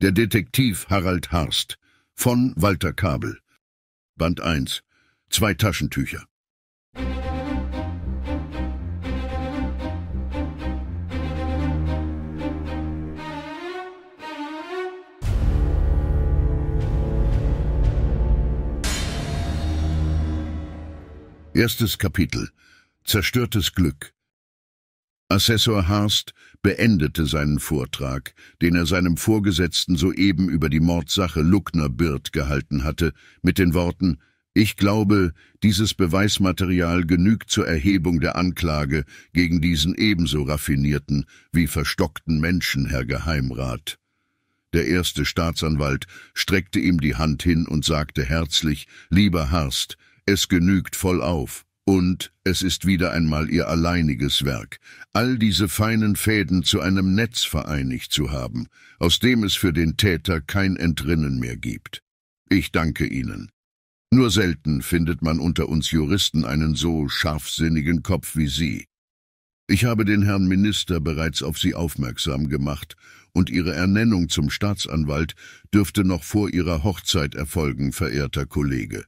Der Detektiv Harald Harst von Walter Kabel. Band 1. Zwei Taschentücher. Erstes Kapitel Zerstörtes Glück Assessor Harst beendete seinen Vortrag, den er seinem Vorgesetzten soeben über die Mordsache Luckner-Birth gehalten hatte, mit den Worten ich glaube, dieses Beweismaterial genügt zur Erhebung der Anklage gegen diesen ebenso raffinierten wie verstockten Menschen, Herr Geheimrat. Der erste Staatsanwalt streckte ihm die Hand hin und sagte herzlich, lieber Harst, es genügt vollauf. Und es ist wieder einmal ihr alleiniges Werk, all diese feinen Fäden zu einem Netz vereinigt zu haben, aus dem es für den Täter kein Entrinnen mehr gibt. Ich danke Ihnen. Nur selten findet man unter uns Juristen einen so scharfsinnigen Kopf wie Sie. Ich habe den Herrn Minister bereits auf Sie aufmerksam gemacht, und Ihre Ernennung zum Staatsanwalt dürfte noch vor Ihrer Hochzeit erfolgen, verehrter Kollege.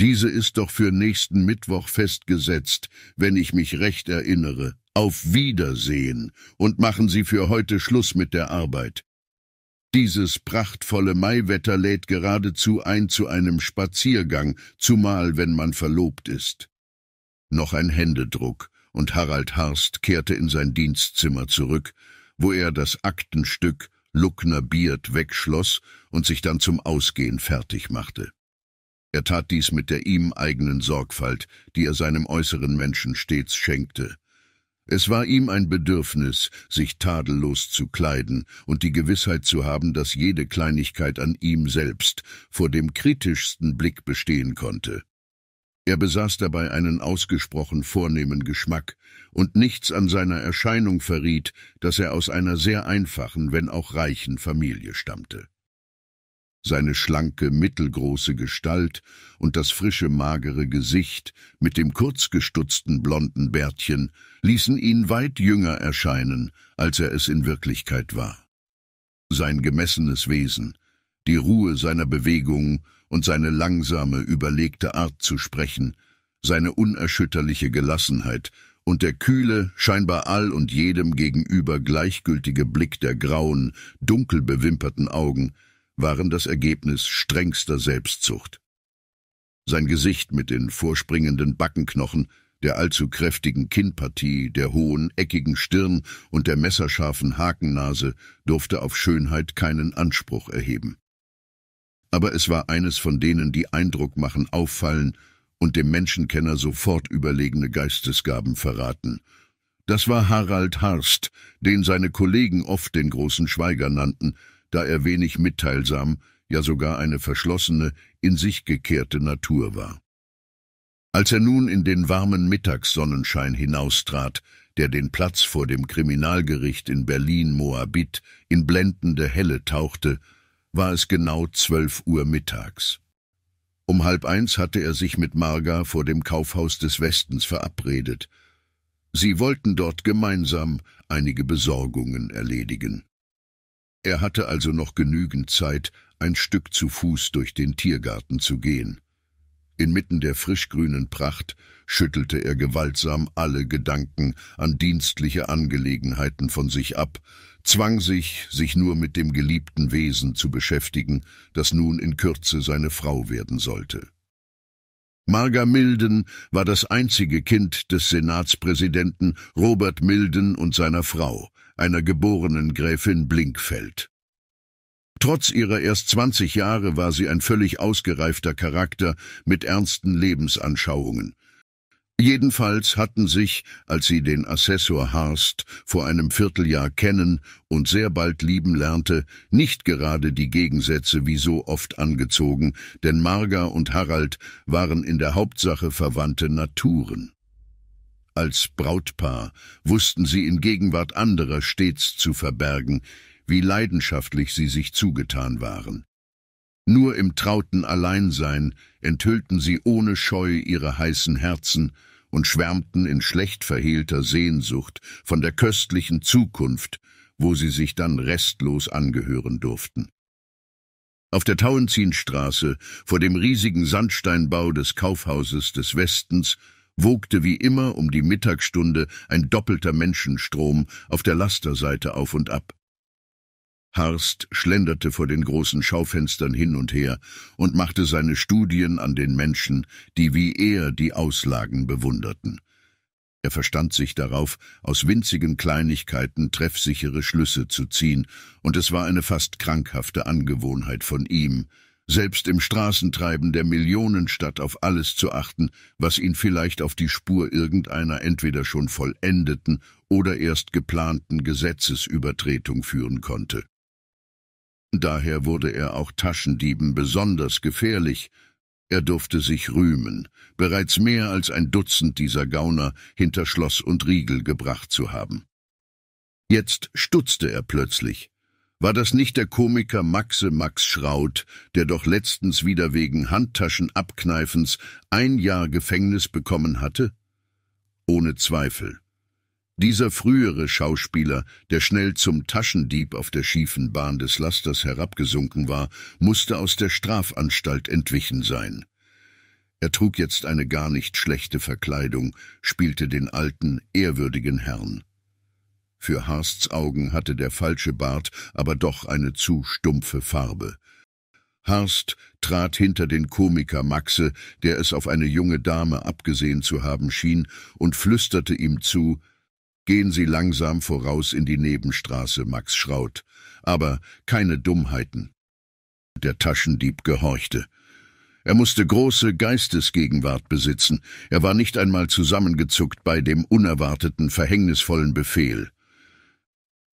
Diese ist doch für nächsten Mittwoch festgesetzt, wenn ich mich recht erinnere. Auf Wiedersehen und machen Sie für heute Schluss mit der Arbeit. Dieses prachtvolle Maiwetter lädt geradezu ein zu einem Spaziergang, zumal wenn man verlobt ist. Noch ein Händedruck, und Harald Harst kehrte in sein Dienstzimmer zurück, wo er das Aktenstück Luckner Biert wegschloss und sich dann zum Ausgehen fertig machte. Er tat dies mit der ihm eigenen Sorgfalt, die er seinem äußeren Menschen stets schenkte. Es war ihm ein Bedürfnis, sich tadellos zu kleiden und die Gewissheit zu haben, dass jede Kleinigkeit an ihm selbst vor dem kritischsten Blick bestehen konnte. Er besaß dabei einen ausgesprochen vornehmen Geschmack, und nichts an seiner Erscheinung verriet, dass er aus einer sehr einfachen, wenn auch reichen Familie stammte. Seine schlanke, mittelgroße Gestalt und das frische, magere Gesicht mit dem kurzgestutzten blonden Bärtchen ließen ihn weit jünger erscheinen, als er es in Wirklichkeit war. Sein gemessenes Wesen, die Ruhe seiner Bewegungen und seine langsame, überlegte Art zu sprechen, seine unerschütterliche Gelassenheit und der kühle, scheinbar all und jedem gegenüber gleichgültige Blick der grauen, dunkel bewimperten Augen – waren das Ergebnis strengster Selbstzucht. Sein Gesicht mit den vorspringenden Backenknochen, der allzu kräftigen Kinnpartie, der hohen, eckigen Stirn und der messerscharfen Hakennase durfte auf Schönheit keinen Anspruch erheben. Aber es war eines von denen, die Eindruck machen, auffallen und dem Menschenkenner sofort überlegene Geistesgaben verraten. Das war Harald Harst, den seine Kollegen oft den großen Schweiger nannten, da er wenig mitteilsam, ja sogar eine verschlossene, in sich gekehrte Natur war. Als er nun in den warmen Mittagssonnenschein hinaustrat, der den Platz vor dem Kriminalgericht in Berlin-Moabit in blendende Helle tauchte, war es genau zwölf Uhr mittags. Um halb eins hatte er sich mit Marga vor dem Kaufhaus des Westens verabredet. Sie wollten dort gemeinsam einige Besorgungen erledigen. Er hatte also noch genügend Zeit, ein Stück zu Fuß durch den Tiergarten zu gehen. Inmitten der frischgrünen Pracht schüttelte er gewaltsam alle Gedanken an dienstliche Angelegenheiten von sich ab, zwang sich, sich nur mit dem geliebten Wesen zu beschäftigen, das nun in Kürze seine Frau werden sollte. Marga Milden war das einzige Kind des Senatspräsidenten Robert Milden und seiner Frau, einer geborenen Gräfin Blinkfeld. Trotz ihrer erst 20 Jahre war sie ein völlig ausgereifter Charakter mit ernsten Lebensanschauungen. Jedenfalls hatten sich, als sie den Assessor Harst vor einem Vierteljahr kennen und sehr bald lieben lernte, nicht gerade die Gegensätze wie so oft angezogen, denn Marga und Harald waren in der Hauptsache verwandte Naturen. Als Brautpaar wussten sie in Gegenwart anderer stets zu verbergen, wie leidenschaftlich sie sich zugetan waren. Nur im trauten Alleinsein enthüllten sie ohne Scheu ihre heißen Herzen und schwärmten in schlecht verhehlter Sehnsucht von der köstlichen Zukunft, wo sie sich dann restlos angehören durften. Auf der Tauentzienstraße, vor dem riesigen Sandsteinbau des Kaufhauses des Westens, wogte wie immer um die Mittagsstunde ein doppelter Menschenstrom auf der Lasterseite auf und ab. Harst schlenderte vor den großen Schaufenstern hin und her und machte seine Studien an den Menschen, die wie er die Auslagen bewunderten. Er verstand sich darauf, aus winzigen Kleinigkeiten treffsichere Schlüsse zu ziehen, und es war eine fast krankhafte Angewohnheit von ihm, selbst im Straßentreiben der Millionenstadt auf alles zu achten, was ihn vielleicht auf die Spur irgendeiner entweder schon vollendeten oder erst geplanten Gesetzesübertretung führen konnte. Daher wurde er auch Taschendieben besonders gefährlich, er durfte sich rühmen, bereits mehr als ein Dutzend dieser Gauner hinter Schloss und Riegel gebracht zu haben. Jetzt stutzte er plötzlich, war das nicht der Komiker Maxe Max Schraut, der doch letztens wieder wegen Handtaschenabkneifens ein Jahr Gefängnis bekommen hatte? Ohne Zweifel. Dieser frühere Schauspieler, der schnell zum Taschendieb auf der schiefen Bahn des Lasters herabgesunken war, musste aus der Strafanstalt entwichen sein. Er trug jetzt eine gar nicht schlechte Verkleidung, spielte den alten, ehrwürdigen Herrn. Für Harsts Augen hatte der falsche Bart aber doch eine zu stumpfe Farbe. Harst trat hinter den Komiker Maxe, der es auf eine junge Dame abgesehen zu haben schien, und flüsterte ihm zu, Gehen Sie langsam voraus in die Nebenstraße, Max Schraut, aber keine Dummheiten. Der Taschendieb gehorchte. Er musste große Geistesgegenwart besitzen. Er war nicht einmal zusammengezuckt bei dem unerwarteten, verhängnisvollen Befehl.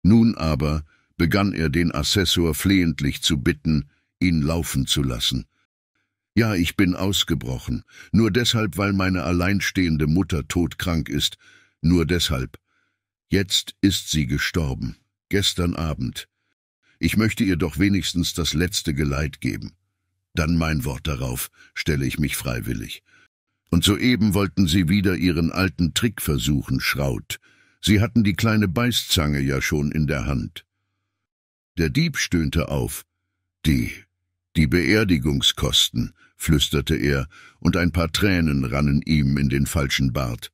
Nun aber begann er den Assessor flehentlich zu bitten, ihn laufen zu lassen. Ja, ich bin ausgebrochen, nur deshalb, weil meine alleinstehende Mutter todkrank ist, nur deshalb. Jetzt ist sie gestorben, gestern Abend. Ich möchte ihr doch wenigstens das letzte Geleit geben. Dann mein Wort darauf, stelle ich mich freiwillig. Und soeben wollten sie wieder ihren alten Trick versuchen, Schraut, Sie hatten die kleine Beißzange ja schon in der Hand. Der Dieb stöhnte auf. Die, die Beerdigungskosten, flüsterte er, und ein paar Tränen rannen ihm in den falschen Bart.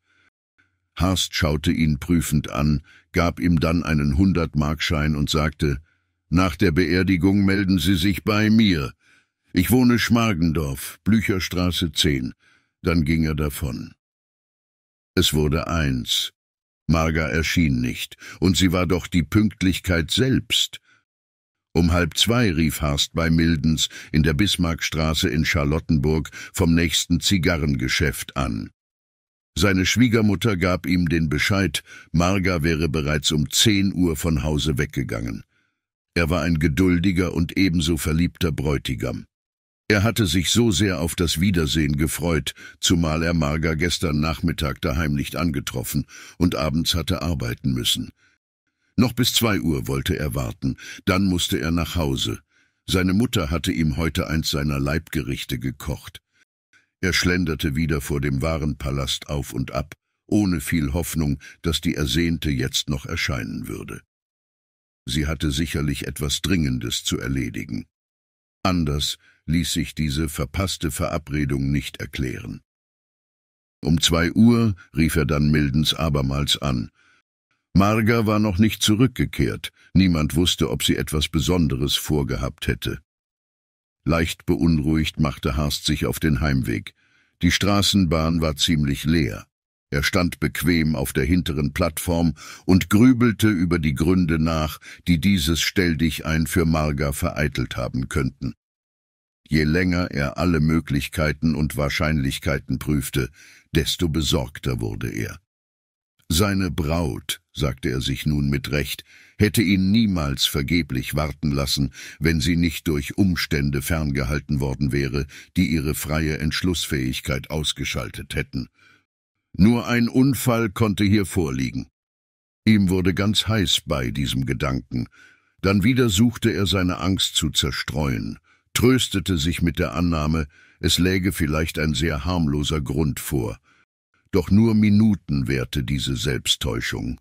Harst schaute ihn prüfend an, gab ihm dann einen Hundertmarkschein und sagte, »Nach der Beerdigung melden Sie sich bei mir. Ich wohne Schmargendorf, Blücherstraße 10.« Dann ging er davon. Es wurde eins, Marga erschien nicht, und sie war doch die Pünktlichkeit selbst. Um halb zwei rief Harst bei Mildens in der Bismarckstraße in Charlottenburg vom nächsten Zigarrengeschäft an. Seine Schwiegermutter gab ihm den Bescheid, Marga wäre bereits um zehn Uhr von Hause weggegangen. Er war ein geduldiger und ebenso verliebter Bräutigam. Er hatte sich so sehr auf das Wiedersehen gefreut, zumal er Marga gestern Nachmittag daheim nicht angetroffen und abends hatte arbeiten müssen. Noch bis zwei Uhr wollte er warten, dann musste er nach Hause. Seine Mutter hatte ihm heute eins seiner Leibgerichte gekocht. Er schlenderte wieder vor dem Warenpalast auf und ab, ohne viel Hoffnung, dass die Ersehnte jetzt noch erscheinen würde. Sie hatte sicherlich etwas Dringendes zu erledigen. Anders ließ sich diese verpasste Verabredung nicht erklären. Um zwei Uhr rief er dann Mildens abermals an. Marga war noch nicht zurückgekehrt, niemand wusste, ob sie etwas Besonderes vorgehabt hätte. Leicht beunruhigt machte Harst sich auf den Heimweg. Die Straßenbahn war ziemlich leer. Er stand bequem auf der hinteren Plattform und grübelte über die Gründe nach, die dieses Stelldichein für Marga vereitelt haben könnten. Je länger er alle Möglichkeiten und Wahrscheinlichkeiten prüfte, desto besorgter wurde er. Seine Braut, sagte er sich nun mit Recht, hätte ihn niemals vergeblich warten lassen, wenn sie nicht durch Umstände ferngehalten worden wäre, die ihre freie Entschlussfähigkeit ausgeschaltet hätten. Nur ein Unfall konnte hier vorliegen. Ihm wurde ganz heiß bei diesem Gedanken. Dann wieder suchte er seine Angst zu zerstreuen tröstete sich mit der Annahme, es läge vielleicht ein sehr harmloser Grund vor. Doch nur Minuten währte diese Selbsttäuschung.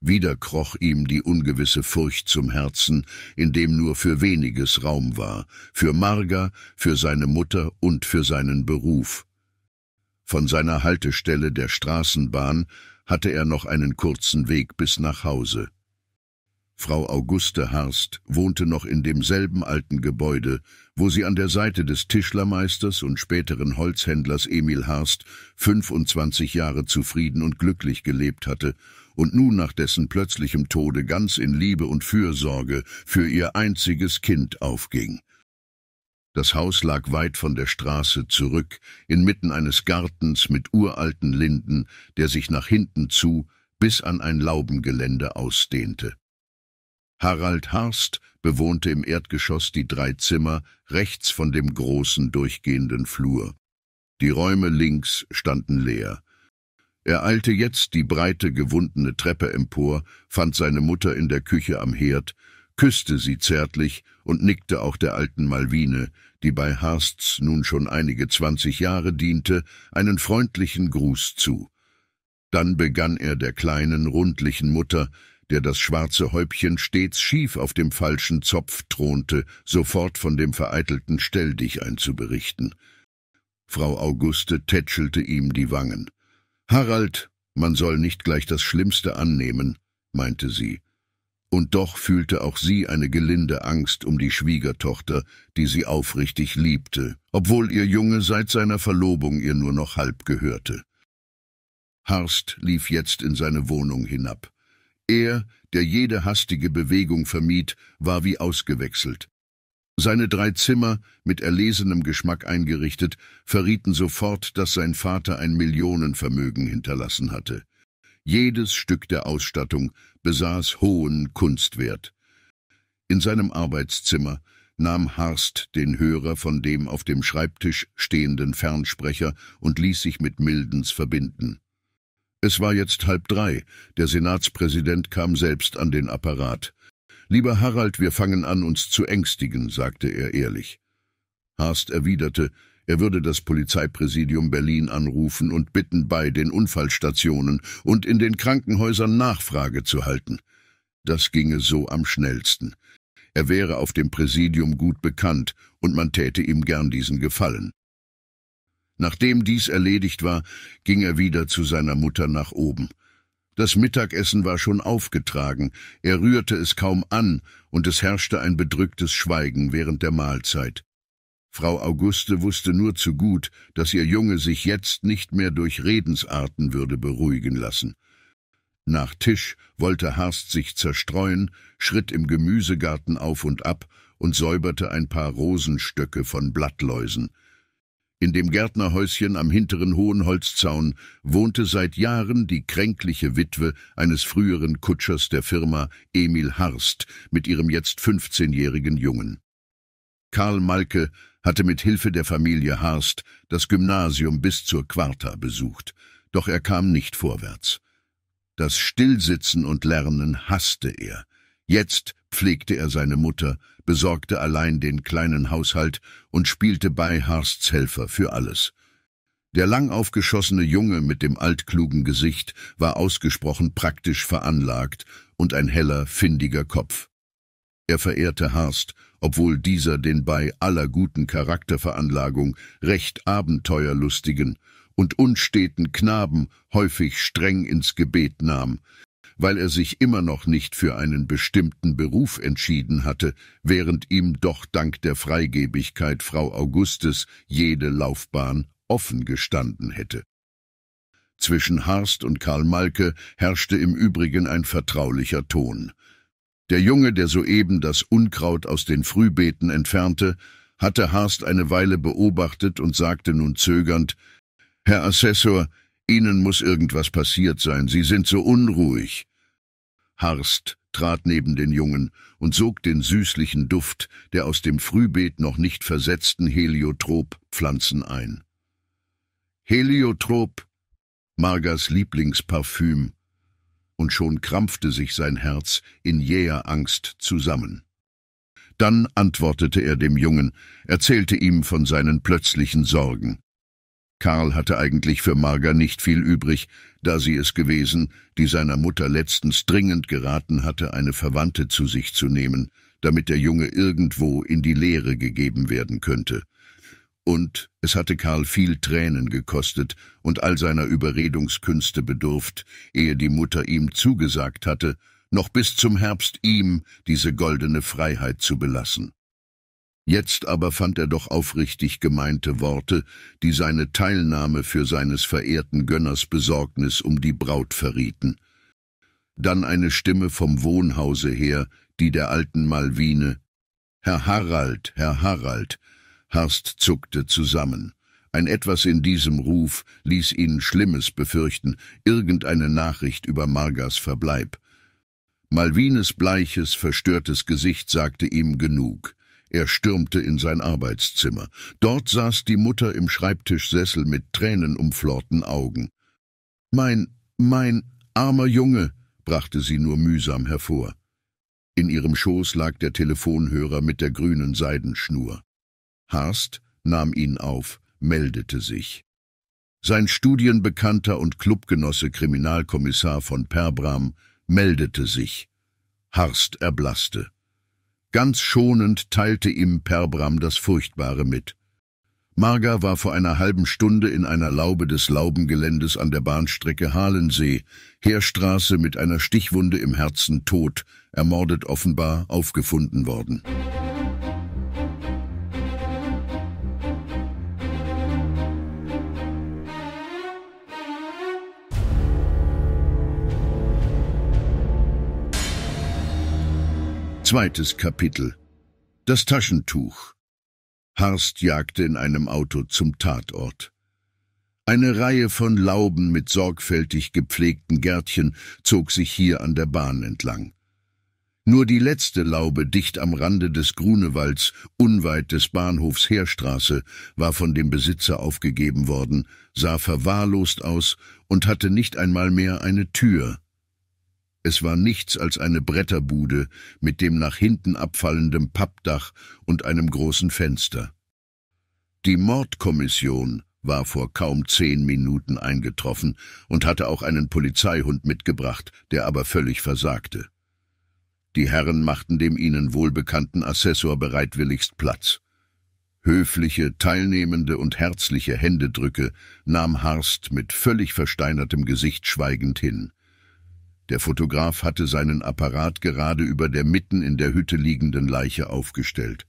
Wieder kroch ihm die ungewisse Furcht zum Herzen, in dem nur für weniges Raum war, für Marga, für seine Mutter und für seinen Beruf. Von seiner Haltestelle der Straßenbahn hatte er noch einen kurzen Weg bis nach Hause. Frau Auguste Harst, wohnte noch in demselben alten Gebäude, wo sie an der Seite des Tischlermeisters und späteren Holzhändlers Emil Harst 25 Jahre zufrieden und glücklich gelebt hatte und nun nach dessen plötzlichem Tode ganz in Liebe und Fürsorge für ihr einziges Kind aufging. Das Haus lag weit von der Straße zurück, inmitten eines Gartens mit uralten Linden, der sich nach hinten zu bis an ein Laubengelände ausdehnte. Harald Harst bewohnte im Erdgeschoss die drei Zimmer rechts von dem großen durchgehenden Flur. Die Räume links standen leer. Er eilte jetzt die breite, gewundene Treppe empor, fand seine Mutter in der Küche am Herd, küsste sie zärtlich und nickte auch der alten Malvine, die bei Harsts nun schon einige zwanzig Jahre diente, einen freundlichen Gruß zu. Dann begann er der kleinen, rundlichen Mutter, der das schwarze Häubchen stets schief auf dem falschen Zopf thronte, sofort von dem vereitelten Stelldichein zu berichten. Frau Auguste tätschelte ihm die Wangen. »Harald, man soll nicht gleich das Schlimmste annehmen«, meinte sie. Und doch fühlte auch sie eine gelinde Angst um die Schwiegertochter, die sie aufrichtig liebte, obwohl ihr Junge seit seiner Verlobung ihr nur noch halb gehörte. Harst lief jetzt in seine Wohnung hinab. Er, der jede hastige Bewegung vermied, war wie ausgewechselt. Seine drei Zimmer, mit erlesenem Geschmack eingerichtet, verrieten sofort, dass sein Vater ein Millionenvermögen hinterlassen hatte. Jedes Stück der Ausstattung besaß hohen Kunstwert. In seinem Arbeitszimmer nahm Harst den Hörer von dem auf dem Schreibtisch stehenden Fernsprecher und ließ sich mit Mildens verbinden. Es war jetzt halb drei. Der Senatspräsident kam selbst an den Apparat. Lieber Harald, wir fangen an, uns zu ängstigen, sagte er ehrlich. Haast erwiderte, er würde das Polizeipräsidium Berlin anrufen und bitten, bei den Unfallstationen und in den Krankenhäusern Nachfrage zu halten. Das ginge so am schnellsten. Er wäre auf dem Präsidium gut bekannt und man täte ihm gern diesen Gefallen. Nachdem dies erledigt war, ging er wieder zu seiner Mutter nach oben. Das Mittagessen war schon aufgetragen, er rührte es kaum an, und es herrschte ein bedrücktes Schweigen während der Mahlzeit. Frau Auguste wusste nur zu gut, dass ihr Junge sich jetzt nicht mehr durch Redensarten würde beruhigen lassen. Nach Tisch wollte Harst sich zerstreuen, schritt im Gemüsegarten auf und ab und säuberte ein paar Rosenstöcke von Blattläusen. In dem Gärtnerhäuschen am hinteren hohen Holzzaun wohnte seit Jahren die kränkliche Witwe eines früheren Kutschers der Firma Emil Harst mit ihrem jetzt 15-jährigen Jungen. Karl Malke hatte mit Hilfe der Familie Harst das Gymnasium bis zur Quarta besucht, doch er kam nicht vorwärts. Das Stillsitzen und Lernen hasste er. Jetzt pflegte er seine Mutter, besorgte allein den kleinen Haushalt und spielte bei Harsts Helfer für alles. Der lang aufgeschossene Junge mit dem altklugen Gesicht war ausgesprochen praktisch veranlagt und ein heller, findiger Kopf. Er verehrte Harst, obwohl dieser den bei aller guten Charakterveranlagung recht abenteuerlustigen und unsteten Knaben häufig streng ins Gebet nahm, weil er sich immer noch nicht für einen bestimmten Beruf entschieden hatte, während ihm doch dank der Freigebigkeit Frau Augustes jede Laufbahn offen gestanden hätte. Zwischen Harst und Karl Malke herrschte im Übrigen ein vertraulicher Ton. Der Junge, der soeben das Unkraut aus den Frühbeeten entfernte, hatte Harst eine Weile beobachtet und sagte nun zögernd, »Herr Assessor, Ihnen muss irgendwas passiert sein. Sie sind so unruhig. Harst trat neben den Jungen und sog den süßlichen Duft der aus dem Frühbeet noch nicht versetzten Heliotrop-Pflanzen ein. Heliotrop, Margas Lieblingsparfüm, und schon krampfte sich sein Herz in jäher Angst zusammen. Dann antwortete er dem Jungen, erzählte ihm von seinen plötzlichen Sorgen. Karl hatte eigentlich für Marga nicht viel übrig, da sie es gewesen, die seiner Mutter letztens dringend geraten hatte, eine Verwandte zu sich zu nehmen, damit der Junge irgendwo in die Lehre gegeben werden könnte. Und es hatte Karl viel Tränen gekostet und all seiner Überredungskünste bedurft, ehe die Mutter ihm zugesagt hatte, noch bis zum Herbst ihm diese goldene Freiheit zu belassen. Jetzt aber fand er doch aufrichtig gemeinte Worte, die seine Teilnahme für seines verehrten Gönners Besorgnis um die Braut verrieten. Dann eine Stimme vom Wohnhause her, die der alten Malwine Herr Harald, Herr Harald. Harst zuckte zusammen. Ein etwas in diesem Ruf ließ ihn Schlimmes befürchten, irgendeine Nachricht über Margas Verbleib. Malwines bleiches, verstörtes Gesicht sagte ihm genug. Er stürmte in sein Arbeitszimmer. Dort saß die Mutter im Schreibtischsessel mit tränenumflorten Augen. Mein, mein armer Junge, brachte sie nur mühsam hervor. In ihrem Schoß lag der Telefonhörer mit der grünen Seidenschnur. Harst nahm ihn auf, meldete sich. Sein Studienbekannter und Clubgenosse Kriminalkommissar von Perbram meldete sich. Harst erblasste. Ganz schonend teilte ihm Perbram das Furchtbare mit. Marga war vor einer halben Stunde in einer Laube des Laubengeländes an der Bahnstrecke Halensee, Heerstraße mit einer Stichwunde im Herzen tot, ermordet offenbar, aufgefunden worden. Zweites Kapitel Das Taschentuch Harst jagte in einem Auto zum Tatort. Eine Reihe von Lauben mit sorgfältig gepflegten Gärtchen zog sich hier an der Bahn entlang. Nur die letzte Laube dicht am Rande des Grunewalds, unweit des Bahnhofs Heerstraße, war von dem Besitzer aufgegeben worden, sah verwahrlost aus und hatte nicht einmal mehr eine Tür, es war nichts als eine Bretterbude mit dem nach hinten abfallenden Pappdach und einem großen Fenster. Die Mordkommission war vor kaum zehn Minuten eingetroffen und hatte auch einen Polizeihund mitgebracht, der aber völlig versagte. Die Herren machten dem ihnen wohlbekannten Assessor bereitwilligst Platz. Höfliche, teilnehmende und herzliche Händedrücke nahm Harst mit völlig versteinertem Gesicht schweigend hin. Der Fotograf hatte seinen Apparat gerade über der mitten in der Hütte liegenden Leiche aufgestellt.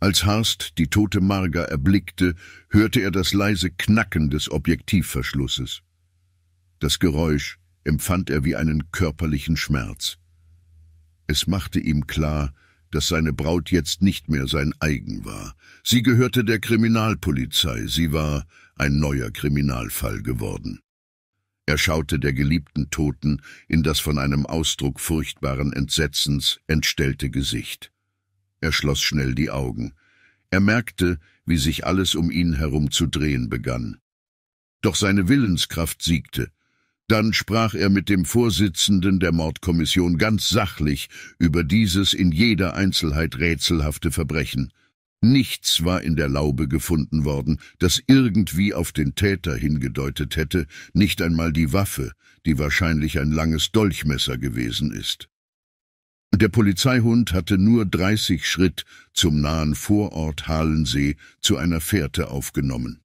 Als Harst die tote Marga erblickte, hörte er das leise Knacken des Objektivverschlusses. Das Geräusch empfand er wie einen körperlichen Schmerz. Es machte ihm klar, dass seine Braut jetzt nicht mehr sein eigen war. Sie gehörte der Kriminalpolizei, sie war ein neuer Kriminalfall geworden. Er schaute der geliebten Toten in das von einem Ausdruck furchtbaren Entsetzens entstellte Gesicht. Er schloss schnell die Augen. Er merkte, wie sich alles um ihn herum zu drehen begann. Doch seine Willenskraft siegte. Dann sprach er mit dem Vorsitzenden der Mordkommission ganz sachlich über dieses in jeder Einzelheit rätselhafte Verbrechen. Nichts war in der Laube gefunden worden, das irgendwie auf den Täter hingedeutet hätte, nicht einmal die Waffe, die wahrscheinlich ein langes Dolchmesser gewesen ist. Der Polizeihund hatte nur 30 Schritt zum nahen Vorort Halensee zu einer Fährte aufgenommen.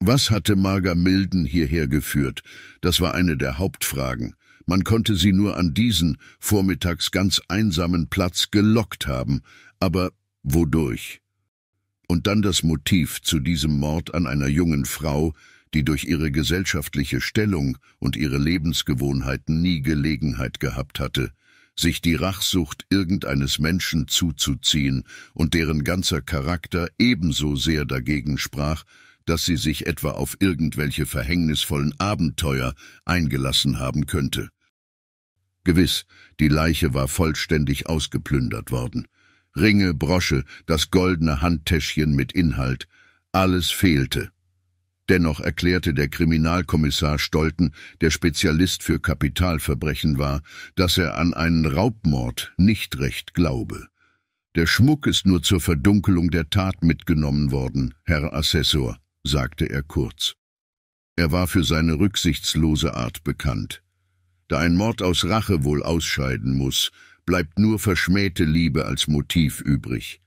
Was hatte Marga Milden hierher geführt? Das war eine der Hauptfragen. Man konnte sie nur an diesen, vormittags ganz einsamen Platz gelockt haben, aber Wodurch? Und dann das Motiv zu diesem Mord an einer jungen Frau, die durch ihre gesellschaftliche Stellung und ihre Lebensgewohnheiten nie Gelegenheit gehabt hatte, sich die Rachsucht irgendeines Menschen zuzuziehen und deren ganzer Charakter ebenso sehr dagegen sprach, dass sie sich etwa auf irgendwelche verhängnisvollen Abenteuer eingelassen haben könnte. Gewiss, die Leiche war vollständig ausgeplündert worden. Ringe, Brosche, das goldene Handtäschchen mit Inhalt, alles fehlte. Dennoch erklärte der Kriminalkommissar Stolten, der Spezialist für Kapitalverbrechen war, dass er an einen Raubmord nicht recht glaube. Der Schmuck ist nur zur Verdunkelung der Tat mitgenommen worden, Herr Assessor, sagte er kurz. Er war für seine rücksichtslose Art bekannt. Da ein Mord aus Rache wohl ausscheiden muss, bleibt nur verschmähte Liebe als Motiv übrig.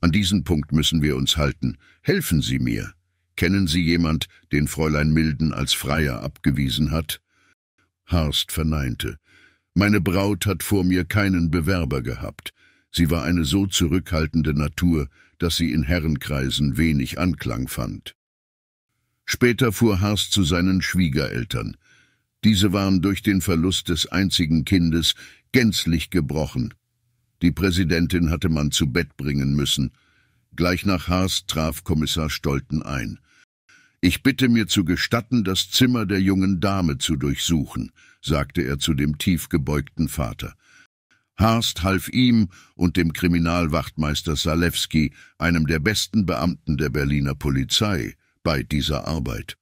An diesen Punkt müssen wir uns halten. Helfen Sie mir. Kennen Sie jemand, den Fräulein Milden als Freier abgewiesen hat? Harst verneinte. Meine Braut hat vor mir keinen Bewerber gehabt. Sie war eine so zurückhaltende Natur, dass sie in Herrenkreisen wenig Anklang fand. Später fuhr Harst zu seinen Schwiegereltern. Diese waren durch den Verlust des einzigen Kindes gänzlich gebrochen. Die Präsidentin hatte man zu Bett bringen müssen. Gleich nach Haas traf Kommissar Stolten ein. Ich bitte mir zu gestatten, das Zimmer der jungen Dame zu durchsuchen, sagte er zu dem tiefgebeugten Vater. Harst half ihm und dem Kriminalwachtmeister Salewski, einem der besten Beamten der Berliner Polizei, bei dieser Arbeit.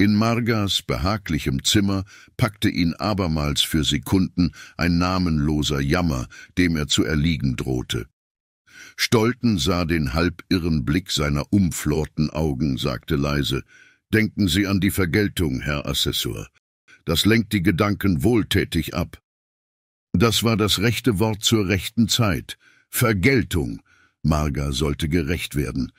In Margas behaglichem Zimmer packte ihn abermals für Sekunden ein namenloser Jammer, dem er zu erliegen drohte. Stolten sah den halbirren Blick seiner umflorten Augen, sagte leise, Denken Sie an die Vergeltung, Herr Assessor. Das lenkt die Gedanken wohltätig ab. Das war das rechte Wort zur rechten Zeit. Vergeltung. Marga sollte gerecht werden.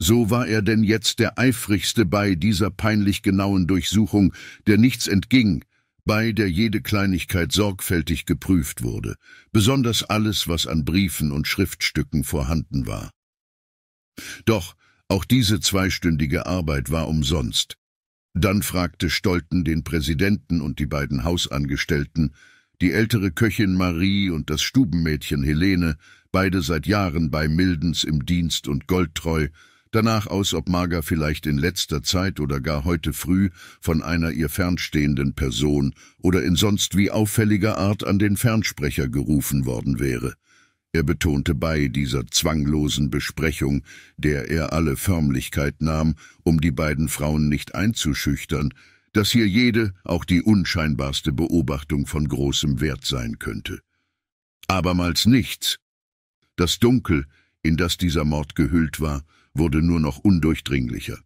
So war er denn jetzt der eifrigste bei dieser peinlich genauen Durchsuchung, der nichts entging, bei der jede Kleinigkeit sorgfältig geprüft wurde, besonders alles, was an Briefen und Schriftstücken vorhanden war. Doch auch diese zweistündige Arbeit war umsonst. Dann fragte Stolten den Präsidenten und die beiden Hausangestellten, die ältere Köchin Marie und das Stubenmädchen Helene, beide seit Jahren bei Mildens im Dienst und goldtreu, danach aus, ob Marga vielleicht in letzter Zeit oder gar heute früh von einer ihr fernstehenden Person oder in sonst wie auffälliger Art an den Fernsprecher gerufen worden wäre. Er betonte bei dieser zwanglosen Besprechung, der er alle Förmlichkeit nahm, um die beiden Frauen nicht einzuschüchtern, dass hier jede, auch die unscheinbarste Beobachtung von großem Wert sein könnte. Abermals nichts. Das Dunkel, in das dieser Mord gehüllt war, wurde nur noch undurchdringlicher.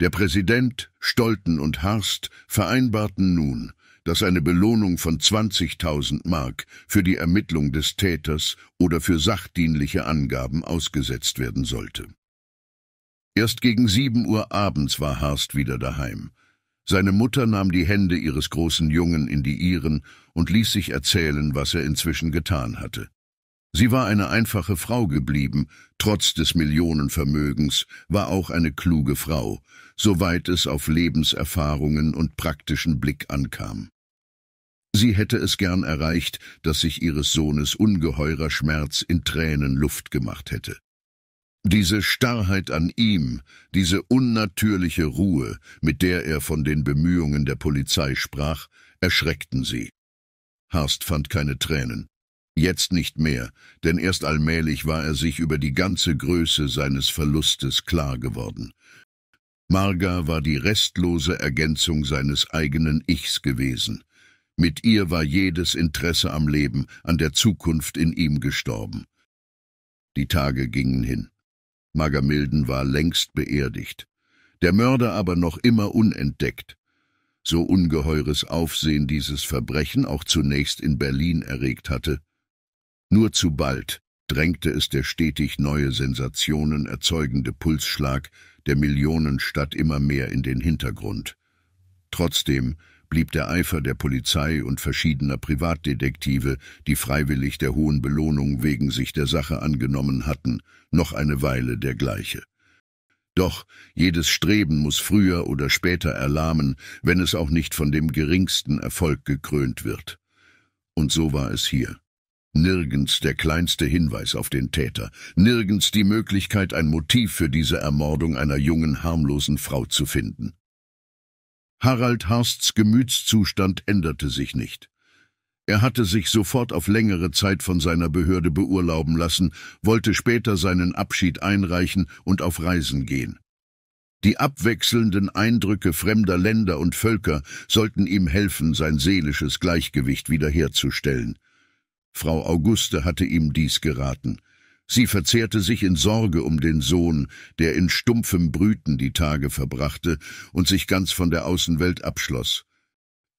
Der Präsident, Stolten und Harst vereinbarten nun, dass eine Belohnung von 20.000 Mark für die Ermittlung des Täters oder für sachdienliche Angaben ausgesetzt werden sollte. Erst gegen sieben Uhr abends war Harst wieder daheim. Seine Mutter nahm die Hände ihres großen Jungen in die ihren und ließ sich erzählen, was er inzwischen getan hatte. Sie war eine einfache Frau geblieben, trotz des Millionenvermögens, war auch eine kluge Frau, soweit es auf Lebenserfahrungen und praktischen Blick ankam. Sie hätte es gern erreicht, dass sich ihres Sohnes ungeheurer Schmerz in Tränen Luft gemacht hätte. Diese Starrheit an ihm, diese unnatürliche Ruhe, mit der er von den Bemühungen der Polizei sprach, erschreckten sie. Harst fand keine Tränen, Jetzt nicht mehr, denn erst allmählich war er sich über die ganze Größe seines Verlustes klar geworden. Marga war die restlose Ergänzung seines eigenen Ichs gewesen. Mit ihr war jedes Interesse am Leben, an der Zukunft in ihm gestorben. Die Tage gingen hin. Magamilden war längst beerdigt, der Mörder aber noch immer unentdeckt. So ungeheures Aufsehen dieses Verbrechen auch zunächst in Berlin erregt hatte, nur zu bald drängte es der stetig neue Sensationen erzeugende Pulsschlag der Millionenstadt immer mehr in den Hintergrund. Trotzdem blieb der Eifer der Polizei und verschiedener Privatdetektive, die freiwillig der hohen Belohnung wegen sich der Sache angenommen hatten, noch eine Weile der gleiche. Doch jedes Streben muss früher oder später erlahmen, wenn es auch nicht von dem geringsten Erfolg gekrönt wird. Und so war es hier. Nirgends der kleinste Hinweis auf den Täter, nirgends die Möglichkeit, ein Motiv für diese Ermordung einer jungen, harmlosen Frau zu finden. Harald Harsts Gemütszustand änderte sich nicht. Er hatte sich sofort auf längere Zeit von seiner Behörde beurlauben lassen, wollte später seinen Abschied einreichen und auf Reisen gehen. Die abwechselnden Eindrücke fremder Länder und Völker sollten ihm helfen, sein seelisches Gleichgewicht wiederherzustellen. Frau Auguste hatte ihm dies geraten. Sie verzehrte sich in Sorge um den Sohn, der in stumpfem Brüten die Tage verbrachte und sich ganz von der Außenwelt abschloss.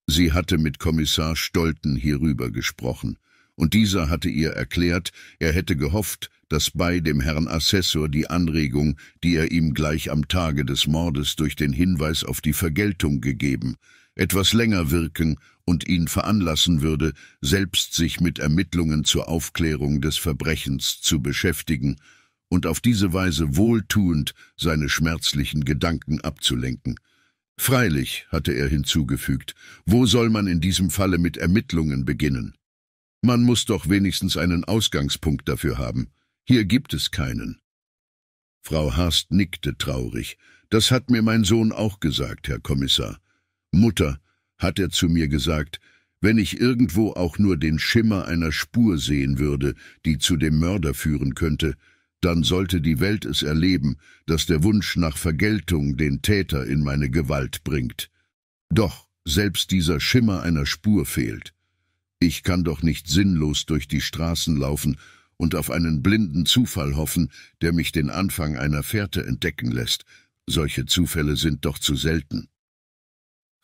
Sie hatte mit Kommissar Stolten hierüber gesprochen, und dieser hatte ihr erklärt, er hätte gehofft, dass bei dem Herrn Assessor die Anregung, die er ihm gleich am Tage des Mordes durch den Hinweis auf die Vergeltung gegeben, etwas länger wirken und ihn veranlassen würde, selbst sich mit Ermittlungen zur Aufklärung des Verbrechens zu beschäftigen und auf diese Weise wohltuend seine schmerzlichen Gedanken abzulenken. Freilich, hatte er hinzugefügt, wo soll man in diesem Falle mit Ermittlungen beginnen? Man muss doch wenigstens einen Ausgangspunkt dafür haben. Hier gibt es keinen. Frau Haast nickte traurig. Das hat mir mein Sohn auch gesagt, Herr Kommissar. Mutter, hat er zu mir gesagt, wenn ich irgendwo auch nur den Schimmer einer Spur sehen würde, die zu dem Mörder führen könnte, dann sollte die Welt es erleben, dass der Wunsch nach Vergeltung den Täter in meine Gewalt bringt. Doch selbst dieser Schimmer einer Spur fehlt. Ich kann doch nicht sinnlos durch die Straßen laufen und auf einen blinden Zufall hoffen, der mich den Anfang einer Fährte entdecken lässt. Solche Zufälle sind doch zu selten.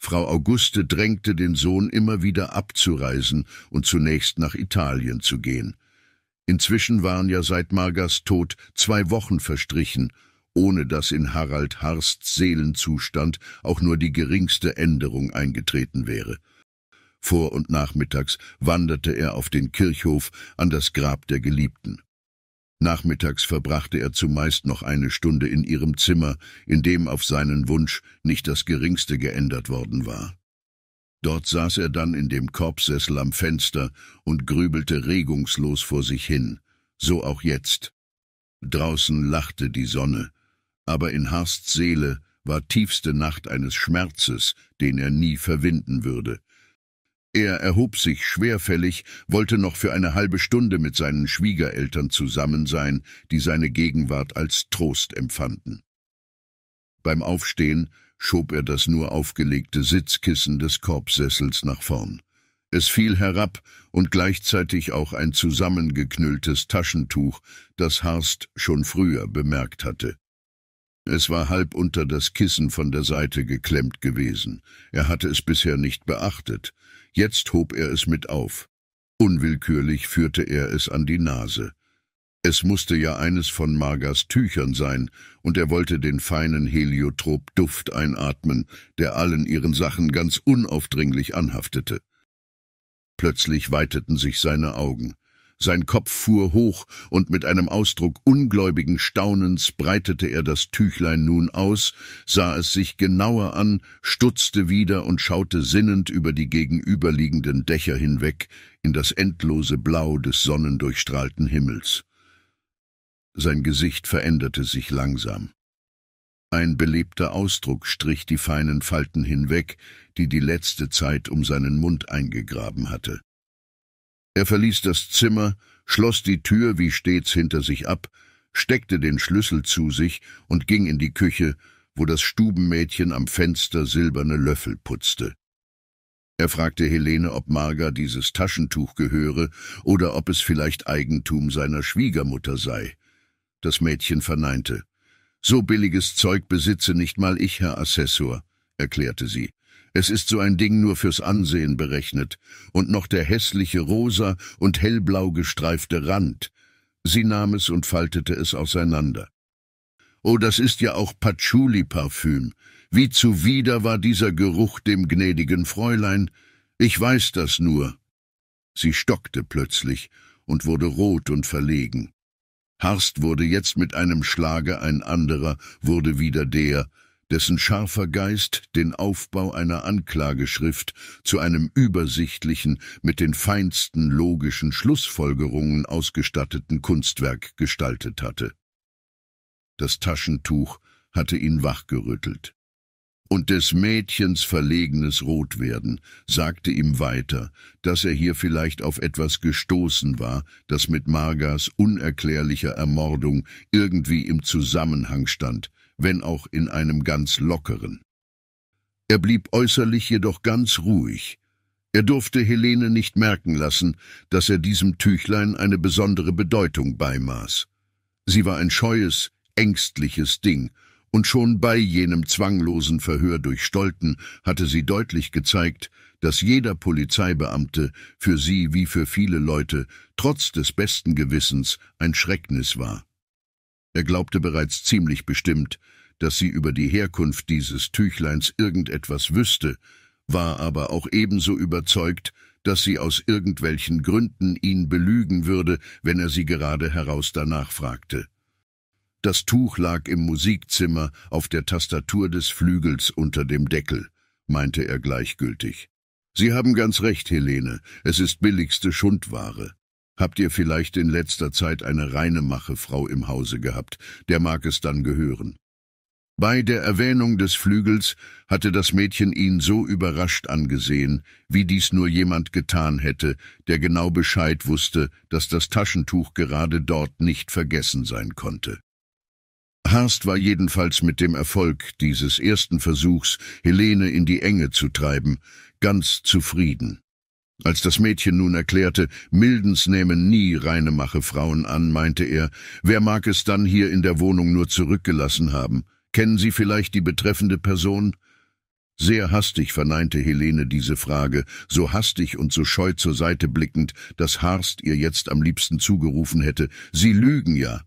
Frau Auguste drängte den Sohn immer wieder abzureisen und zunächst nach Italien zu gehen. Inzwischen waren ja seit Margas Tod zwei Wochen verstrichen, ohne dass in Harald Harsts Seelenzustand auch nur die geringste Änderung eingetreten wäre. Vor- und nachmittags wanderte er auf den Kirchhof an das Grab der Geliebten. Nachmittags verbrachte er zumeist noch eine Stunde in ihrem Zimmer, in dem auf seinen Wunsch nicht das geringste geändert worden war. Dort saß er dann in dem Korbsessel am Fenster und grübelte regungslos vor sich hin, so auch jetzt. Draußen lachte die Sonne, aber in Harsts Seele war tiefste Nacht eines Schmerzes, den er nie verwinden würde. Er erhob sich schwerfällig, wollte noch für eine halbe Stunde mit seinen Schwiegereltern zusammen sein, die seine Gegenwart als Trost empfanden. Beim Aufstehen schob er das nur aufgelegte Sitzkissen des Korbsessels nach vorn. Es fiel herab und gleichzeitig auch ein zusammengeknülltes Taschentuch, das Harst schon früher bemerkt hatte. Es war halb unter das Kissen von der Seite geklemmt gewesen. Er hatte es bisher nicht beachtet. Jetzt hob er es mit auf. Unwillkürlich führte er es an die Nase. Es musste ja eines von Margas Tüchern sein, und er wollte den feinen Heliotrop-Duft einatmen, der allen ihren Sachen ganz unaufdringlich anhaftete. Plötzlich weiteten sich seine Augen. Sein Kopf fuhr hoch, und mit einem Ausdruck ungläubigen Staunens breitete er das Tüchlein nun aus, sah es sich genauer an, stutzte wieder und schaute sinnend über die gegenüberliegenden Dächer hinweg in das endlose Blau des sonnendurchstrahlten Himmels. Sein Gesicht veränderte sich langsam. Ein belebter Ausdruck strich die feinen Falten hinweg, die die letzte Zeit um seinen Mund eingegraben hatte. Er verließ das Zimmer, schloss die Tür wie stets hinter sich ab, steckte den Schlüssel zu sich und ging in die Küche, wo das Stubenmädchen am Fenster silberne Löffel putzte. Er fragte Helene, ob Marga dieses Taschentuch gehöre oder ob es vielleicht Eigentum seiner Schwiegermutter sei. Das Mädchen verneinte. So billiges Zeug besitze nicht mal ich, Herr Assessor, erklärte sie. Es ist so ein Ding nur fürs Ansehen berechnet. Und noch der hässliche rosa und hellblau gestreifte Rand. Sie nahm es und faltete es auseinander. Oh, das ist ja auch Patchouli-Parfüm. Wie zuwider war dieser Geruch dem gnädigen Fräulein. Ich weiß das nur. Sie stockte plötzlich und wurde rot und verlegen. Harst wurde jetzt mit einem Schlage ein anderer, wurde wieder der, dessen scharfer Geist den Aufbau einer Anklageschrift zu einem übersichtlichen, mit den feinsten logischen Schlussfolgerungen ausgestatteten Kunstwerk gestaltet hatte. Das Taschentuch hatte ihn wachgerüttelt. Und des Mädchens verlegenes Rotwerden sagte ihm weiter, dass er hier vielleicht auf etwas gestoßen war, das mit Margas unerklärlicher Ermordung irgendwie im Zusammenhang stand, wenn auch in einem ganz lockeren. Er blieb äußerlich jedoch ganz ruhig. Er durfte Helene nicht merken lassen, dass er diesem Tüchlein eine besondere Bedeutung beimaß. Sie war ein scheues, ängstliches Ding, und schon bei jenem zwanglosen Verhör durch Stolten hatte sie deutlich gezeigt, dass jeder Polizeibeamte für sie wie für viele Leute trotz des besten Gewissens ein Schrecknis war. Er glaubte bereits ziemlich bestimmt, dass sie über die Herkunft dieses Tüchleins irgendetwas wüsste, war aber auch ebenso überzeugt, dass sie aus irgendwelchen Gründen ihn belügen würde, wenn er sie gerade heraus danach fragte. Das Tuch lag im Musikzimmer auf der Tastatur des Flügels unter dem Deckel, meinte er gleichgültig. Sie haben ganz recht, Helene, es ist billigste Schundware. Habt ihr vielleicht in letzter Zeit eine reine Reinemachefrau im Hause gehabt, der mag es dann gehören. Bei der Erwähnung des Flügels hatte das Mädchen ihn so überrascht angesehen, wie dies nur jemand getan hätte, der genau Bescheid wusste, dass das Taschentuch gerade dort nicht vergessen sein konnte. Harst war jedenfalls mit dem Erfolg dieses ersten Versuchs, Helene in die Enge zu treiben, ganz zufrieden. Als das Mädchen nun erklärte, Mildens nehmen nie reine Mache Frauen an, meinte er, wer mag es dann hier in der Wohnung nur zurückgelassen haben? Kennen Sie vielleicht die betreffende Person? Sehr hastig verneinte Helene diese Frage, so hastig und so scheu zur Seite blickend, dass Harst ihr jetzt am liebsten zugerufen hätte, Sie lügen ja.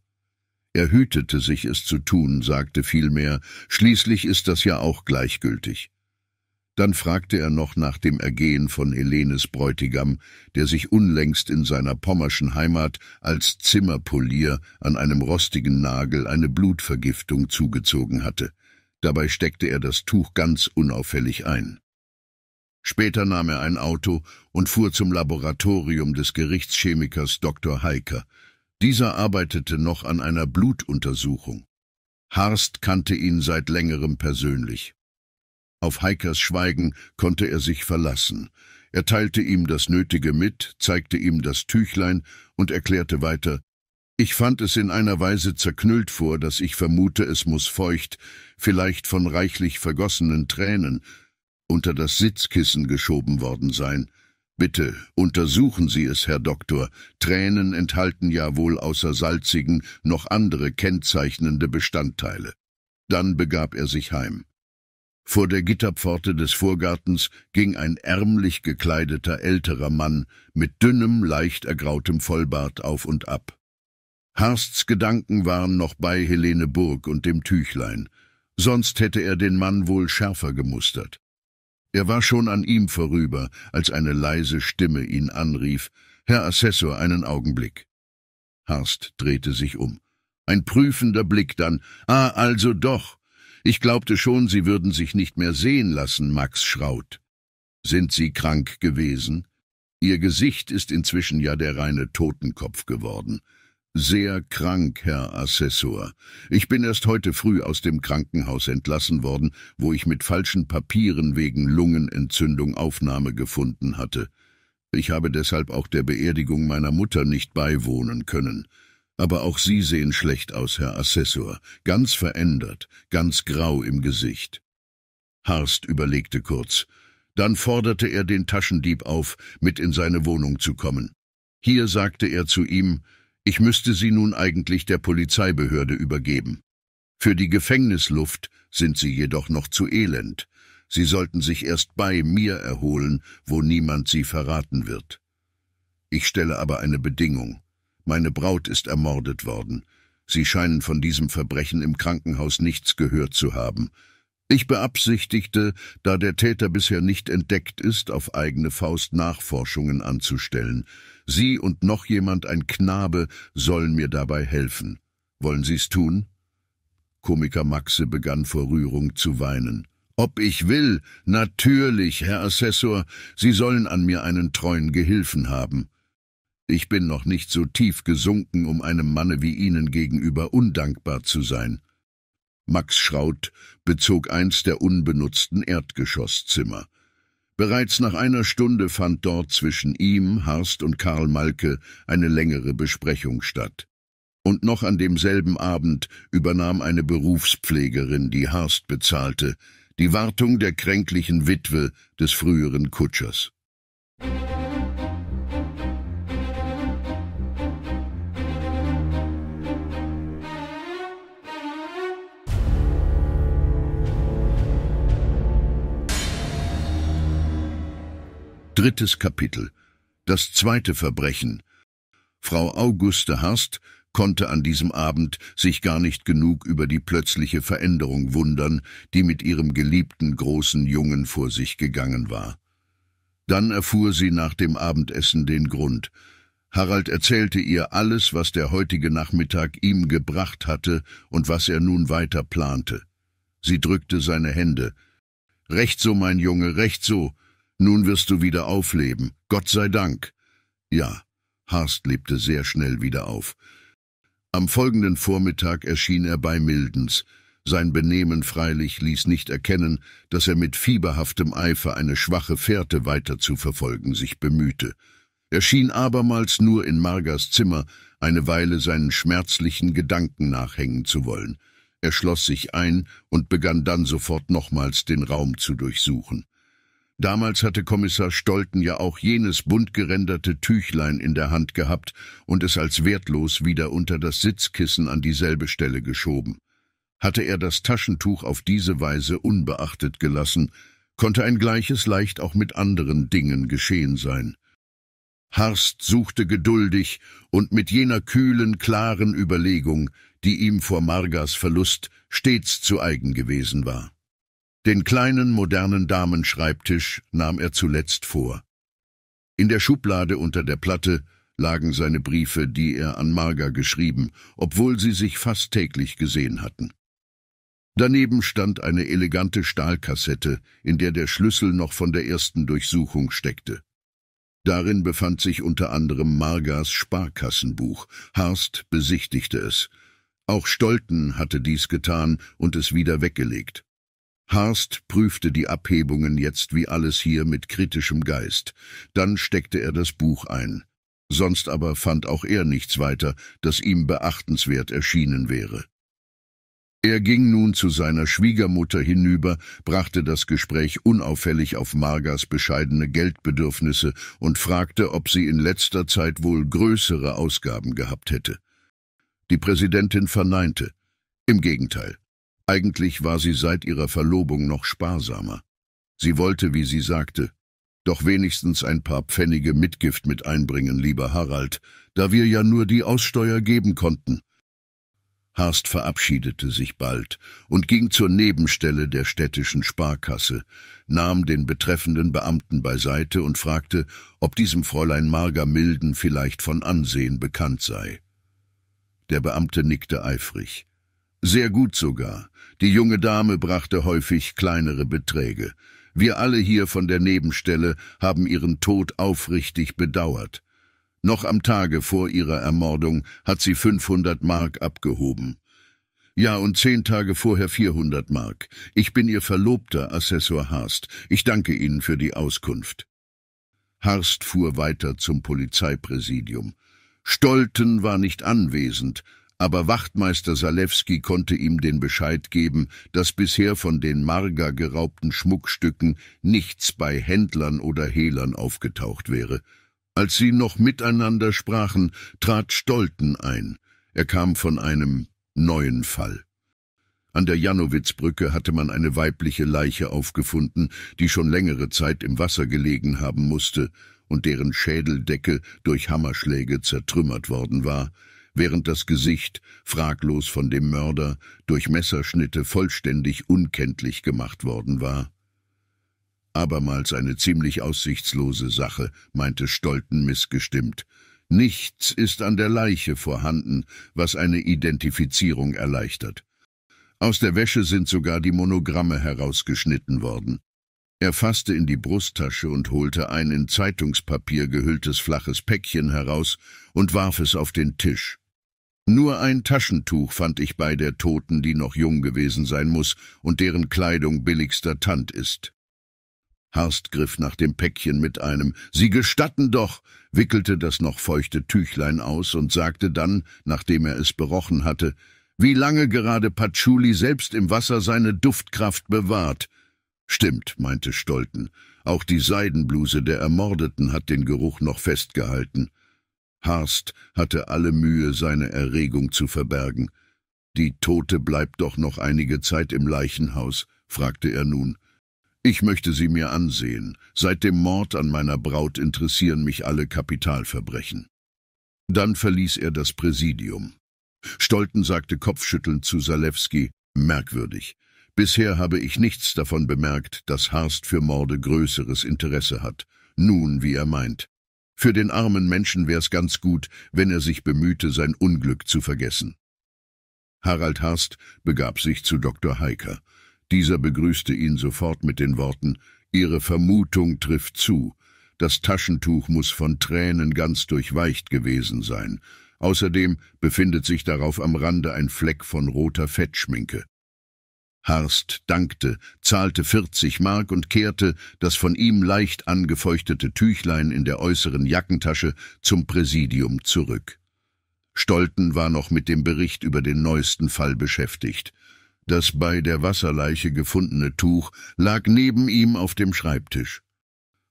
Er hütete sich, es zu tun, sagte vielmehr, schließlich ist das ja auch gleichgültig. Dann fragte er noch nach dem Ergehen von Helenes Bräutigam, der sich unlängst in seiner pommerschen Heimat als Zimmerpolier an einem rostigen Nagel eine Blutvergiftung zugezogen hatte. Dabei steckte er das Tuch ganz unauffällig ein. Später nahm er ein Auto und fuhr zum Laboratorium des Gerichtschemikers Dr. Heiker. Dieser arbeitete noch an einer Blutuntersuchung. Harst kannte ihn seit längerem persönlich. Auf Heikers Schweigen konnte er sich verlassen. Er teilte ihm das Nötige mit, zeigte ihm das Tüchlein und erklärte weiter, ich fand es in einer Weise zerknüllt vor, dass ich vermute, es muss feucht, vielleicht von reichlich vergossenen Tränen, unter das Sitzkissen geschoben worden sein. Bitte, untersuchen Sie es, Herr Doktor. Tränen enthalten ja wohl außer salzigen noch andere kennzeichnende Bestandteile. Dann begab er sich heim. Vor der Gitterpforte des Vorgartens ging ein ärmlich gekleideter älterer Mann mit dünnem, leicht ergrautem Vollbart auf und ab. Harsts Gedanken waren noch bei Helene Burg und dem Tüchlein, sonst hätte er den Mann wohl schärfer gemustert. Er war schon an ihm vorüber, als eine leise Stimme ihn anrief, Herr Assessor, einen Augenblick. Harst drehte sich um. Ein prüfender Blick dann, ah, also doch, ich glaubte schon, Sie würden sich nicht mehr sehen lassen, Max Schraut. Sind Sie krank gewesen? Ihr Gesicht ist inzwischen ja der reine Totenkopf geworden. Sehr krank, Herr Assessor. Ich bin erst heute früh aus dem Krankenhaus entlassen worden, wo ich mit falschen Papieren wegen Lungenentzündung Aufnahme gefunden hatte. Ich habe deshalb auch der Beerdigung meiner Mutter nicht beiwohnen können. Aber auch Sie sehen schlecht aus, Herr Assessor, ganz verändert, ganz grau im Gesicht. Harst überlegte kurz. Dann forderte er den Taschendieb auf, mit in seine Wohnung zu kommen. Hier sagte er zu ihm, ich müsste sie nun eigentlich der Polizeibehörde übergeben. Für die Gefängnisluft sind sie jedoch noch zu elend. Sie sollten sich erst bei mir erholen, wo niemand sie verraten wird. Ich stelle aber eine Bedingung. Meine Braut ist ermordet worden. Sie scheinen von diesem Verbrechen im Krankenhaus nichts gehört zu haben. Ich beabsichtigte, da der Täter bisher nicht entdeckt ist, auf eigene Faust Nachforschungen anzustellen. Sie und noch jemand, ein Knabe, sollen mir dabei helfen. Wollen Sie's tun? Komiker Maxe begann vor Rührung zu weinen. Ob ich will? Natürlich, Herr Assessor, Sie sollen an mir einen treuen Gehilfen haben. Ich bin noch nicht so tief gesunken, um einem Manne wie Ihnen gegenüber undankbar zu sein. Max Schraut bezog eins der unbenutzten Erdgeschosszimmer. Bereits nach einer Stunde fand dort zwischen ihm, Harst und Karl Malke eine längere Besprechung statt. Und noch an demselben Abend übernahm eine Berufspflegerin, die Harst bezahlte, die Wartung der kränklichen Witwe des früheren Kutschers. Drittes Kapitel. Das zweite Verbrechen. Frau Auguste Hast konnte an diesem Abend sich gar nicht genug über die plötzliche Veränderung wundern, die mit ihrem geliebten großen Jungen vor sich gegangen war. Dann erfuhr sie nach dem Abendessen den Grund. Harald erzählte ihr alles, was der heutige Nachmittag ihm gebracht hatte und was er nun weiter plante. Sie drückte seine Hände. Recht so, mein Junge, recht so. Nun wirst du wieder aufleben. Gott sei Dank. Ja, Harst lebte sehr schnell wieder auf. Am folgenden Vormittag erschien er bei Mildens. Sein Benehmen freilich ließ nicht erkennen, dass er mit fieberhaftem Eifer eine schwache Fährte weiter zu verfolgen sich bemühte. Er schien abermals nur in Margas Zimmer eine Weile seinen schmerzlichen Gedanken nachhängen zu wollen. Er schloss sich ein und begann dann sofort nochmals den Raum zu durchsuchen. Damals hatte Kommissar Stolten ja auch jenes bunt geränderte Tüchlein in der Hand gehabt und es als wertlos wieder unter das Sitzkissen an dieselbe Stelle geschoben. Hatte er das Taschentuch auf diese Weise unbeachtet gelassen, konnte ein gleiches leicht auch mit anderen Dingen geschehen sein. Harst suchte geduldig und mit jener kühlen, klaren Überlegung, die ihm vor Margas Verlust stets zu eigen gewesen war. Den kleinen, modernen Damenschreibtisch nahm er zuletzt vor. In der Schublade unter der Platte lagen seine Briefe, die er an Marga geschrieben, obwohl sie sich fast täglich gesehen hatten. Daneben stand eine elegante Stahlkassette, in der der Schlüssel noch von der ersten Durchsuchung steckte. Darin befand sich unter anderem Margas Sparkassenbuch. Harst besichtigte es. Auch Stolten hatte dies getan und es wieder weggelegt. Harst prüfte die Abhebungen jetzt wie alles hier mit kritischem Geist. Dann steckte er das Buch ein. Sonst aber fand auch er nichts weiter, das ihm beachtenswert erschienen wäre. Er ging nun zu seiner Schwiegermutter hinüber, brachte das Gespräch unauffällig auf Margas bescheidene Geldbedürfnisse und fragte, ob sie in letzter Zeit wohl größere Ausgaben gehabt hätte. Die Präsidentin verneinte. Im Gegenteil. Eigentlich war sie seit ihrer Verlobung noch sparsamer. Sie wollte, wie sie sagte, doch wenigstens ein paar Pfennige Mitgift mit einbringen, lieber Harald, da wir ja nur die Aussteuer geben konnten. Harst verabschiedete sich bald und ging zur Nebenstelle der städtischen Sparkasse, nahm den betreffenden Beamten beiseite und fragte, ob diesem Fräulein Marga Milden vielleicht von Ansehen bekannt sei. Der Beamte nickte eifrig. Sehr gut sogar. Die junge Dame brachte häufig kleinere Beträge. Wir alle hier von der Nebenstelle haben ihren Tod aufrichtig bedauert. Noch am Tage vor ihrer Ermordung hat sie 500 Mark abgehoben. Ja, und zehn Tage vorher 400 Mark. Ich bin Ihr Verlobter, Assessor Harst. Ich danke Ihnen für die Auskunft. Harst fuhr weiter zum Polizeipräsidium. Stolten war nicht anwesend, aber Wachtmeister Salewski konnte ihm den Bescheid geben, dass bisher von den Marga geraubten Schmuckstücken nichts bei Händlern oder Hehlern aufgetaucht wäre. Als sie noch miteinander sprachen, trat Stolten ein. Er kam von einem neuen Fall. An der Janowitzbrücke hatte man eine weibliche Leiche aufgefunden, die schon längere Zeit im Wasser gelegen haben musste und deren Schädeldecke durch Hammerschläge zertrümmert worden war während das Gesicht, fraglos von dem Mörder, durch Messerschnitte vollständig unkenntlich gemacht worden war. Abermals eine ziemlich aussichtslose Sache, meinte Stolten missgestimmt. Nichts ist an der Leiche vorhanden, was eine Identifizierung erleichtert. Aus der Wäsche sind sogar die Monogramme herausgeschnitten worden. Er fasste in die Brusttasche und holte ein in Zeitungspapier gehülltes flaches Päckchen heraus und warf es auf den Tisch. Nur ein Taschentuch fand ich bei der Toten, die noch jung gewesen sein muss und deren Kleidung billigster Tand ist. Harst griff nach dem Päckchen mit einem »Sie gestatten doch«, wickelte das noch feuchte Tüchlein aus und sagte dann, nachdem er es berochen hatte, »Wie lange gerade Patchouli selbst im Wasser seine Duftkraft bewahrt«, Stimmt, meinte Stolten. Auch die Seidenbluse der Ermordeten hat den Geruch noch festgehalten. Harst hatte alle Mühe, seine Erregung zu verbergen. Die Tote bleibt doch noch einige Zeit im Leichenhaus, fragte er nun. Ich möchte sie mir ansehen. Seit dem Mord an meiner Braut interessieren mich alle Kapitalverbrechen. Dann verließ er das Präsidium. Stolten sagte kopfschüttelnd zu Salewski, merkwürdig. Bisher habe ich nichts davon bemerkt, dass Harst für Morde größeres Interesse hat. Nun, wie er meint. Für den armen Menschen wär's ganz gut, wenn er sich bemühte, sein Unglück zu vergessen. Harald Harst begab sich zu Dr. Heiker. Dieser begrüßte ihn sofort mit den Worten, »Ihre Vermutung trifft zu. Das Taschentuch muss von Tränen ganz durchweicht gewesen sein. Außerdem befindet sich darauf am Rande ein Fleck von roter Fettschminke. Harst dankte, zahlte 40 Mark und kehrte das von ihm leicht angefeuchtete Tüchlein in der äußeren Jackentasche zum Präsidium zurück. Stolten war noch mit dem Bericht über den neuesten Fall beschäftigt. Das bei der Wasserleiche gefundene Tuch lag neben ihm auf dem Schreibtisch.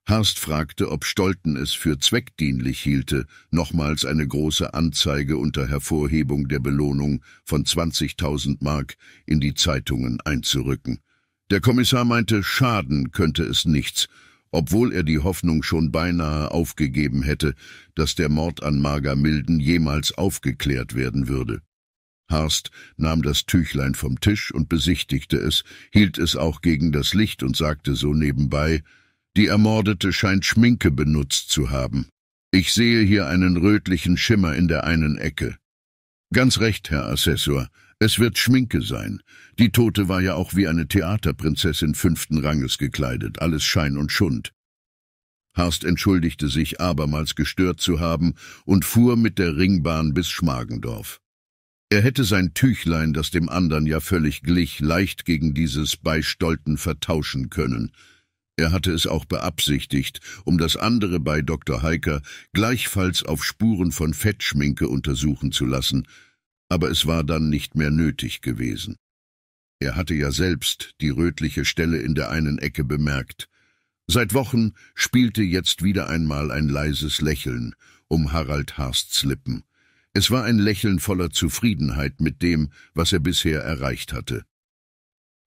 Harst fragte, ob Stolten es für zweckdienlich hielte, nochmals eine große Anzeige unter Hervorhebung der Belohnung von 20.000 Mark in die Zeitungen einzurücken. Der Kommissar meinte, schaden könnte es nichts, obwohl er die Hoffnung schon beinahe aufgegeben hätte, dass der Mord an Marga Milden jemals aufgeklärt werden würde. Harst nahm das Tüchlein vom Tisch und besichtigte es, hielt es auch gegen das Licht und sagte so nebenbei, die Ermordete scheint Schminke benutzt zu haben. Ich sehe hier einen rötlichen Schimmer in der einen Ecke. Ganz recht, Herr Assessor, es wird Schminke sein. Die Tote war ja auch wie eine Theaterprinzessin fünften Ranges gekleidet, alles Schein und Schund. Harst entschuldigte sich, abermals gestört zu haben, und fuhr mit der Ringbahn bis Schmargendorf. Er hätte sein Tüchlein, das dem anderen ja völlig glich, leicht gegen dieses Beistolten vertauschen können. Er hatte es auch beabsichtigt, um das andere bei Dr. Heiker gleichfalls auf Spuren von Fettschminke untersuchen zu lassen, aber es war dann nicht mehr nötig gewesen. Er hatte ja selbst die rötliche Stelle in der einen Ecke bemerkt. Seit Wochen spielte jetzt wieder einmal ein leises Lächeln um Harald Harsts Lippen. Es war ein Lächeln voller Zufriedenheit mit dem, was er bisher erreicht hatte.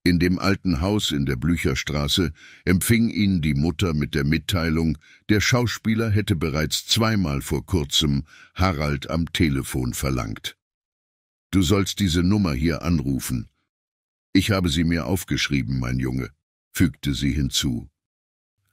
In dem alten Haus in der Blücherstraße empfing ihn die Mutter mit der Mitteilung, der Schauspieler hätte bereits zweimal vor kurzem Harald am Telefon verlangt. Du sollst diese Nummer hier anrufen. Ich habe sie mir aufgeschrieben, mein Junge, fügte sie hinzu.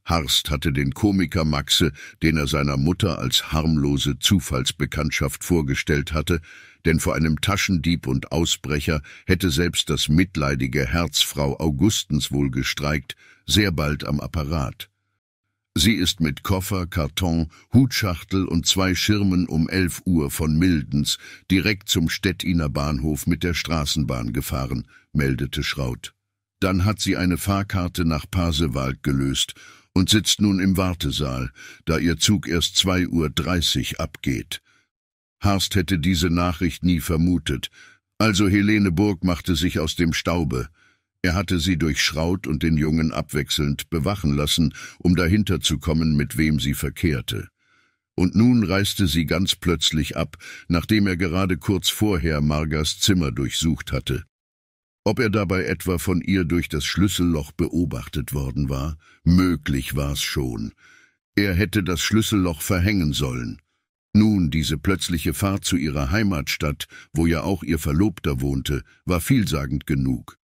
Harst hatte den Komiker Maxe, den er seiner Mutter als harmlose Zufallsbekanntschaft vorgestellt hatte, denn vor einem Taschendieb und Ausbrecher hätte selbst das mitleidige Herzfrau Augustens wohl gestreikt, sehr bald am Apparat. Sie ist mit Koffer, Karton, Hutschachtel und zwei Schirmen um elf Uhr von Mildens direkt zum Stettiner Bahnhof mit der Straßenbahn gefahren, meldete Schraut. Dann hat sie eine Fahrkarte nach Pasewalk gelöst und sitzt nun im Wartesaal, da ihr Zug erst zwei Uhr dreißig abgeht. Harst hätte diese Nachricht nie vermutet, also Helene Burg machte sich aus dem Staube. Er hatte sie durch Schraut und den Jungen abwechselnd bewachen lassen, um dahinter zu kommen, mit wem sie verkehrte. Und nun reiste sie ganz plötzlich ab, nachdem er gerade kurz vorher Margas Zimmer durchsucht hatte. Ob er dabei etwa von ihr durch das Schlüsselloch beobachtet worden war, möglich war's schon. Er hätte das Schlüsselloch verhängen sollen. Nun, diese plötzliche Fahrt zu ihrer Heimatstadt, wo ja auch ihr Verlobter wohnte, war vielsagend genug.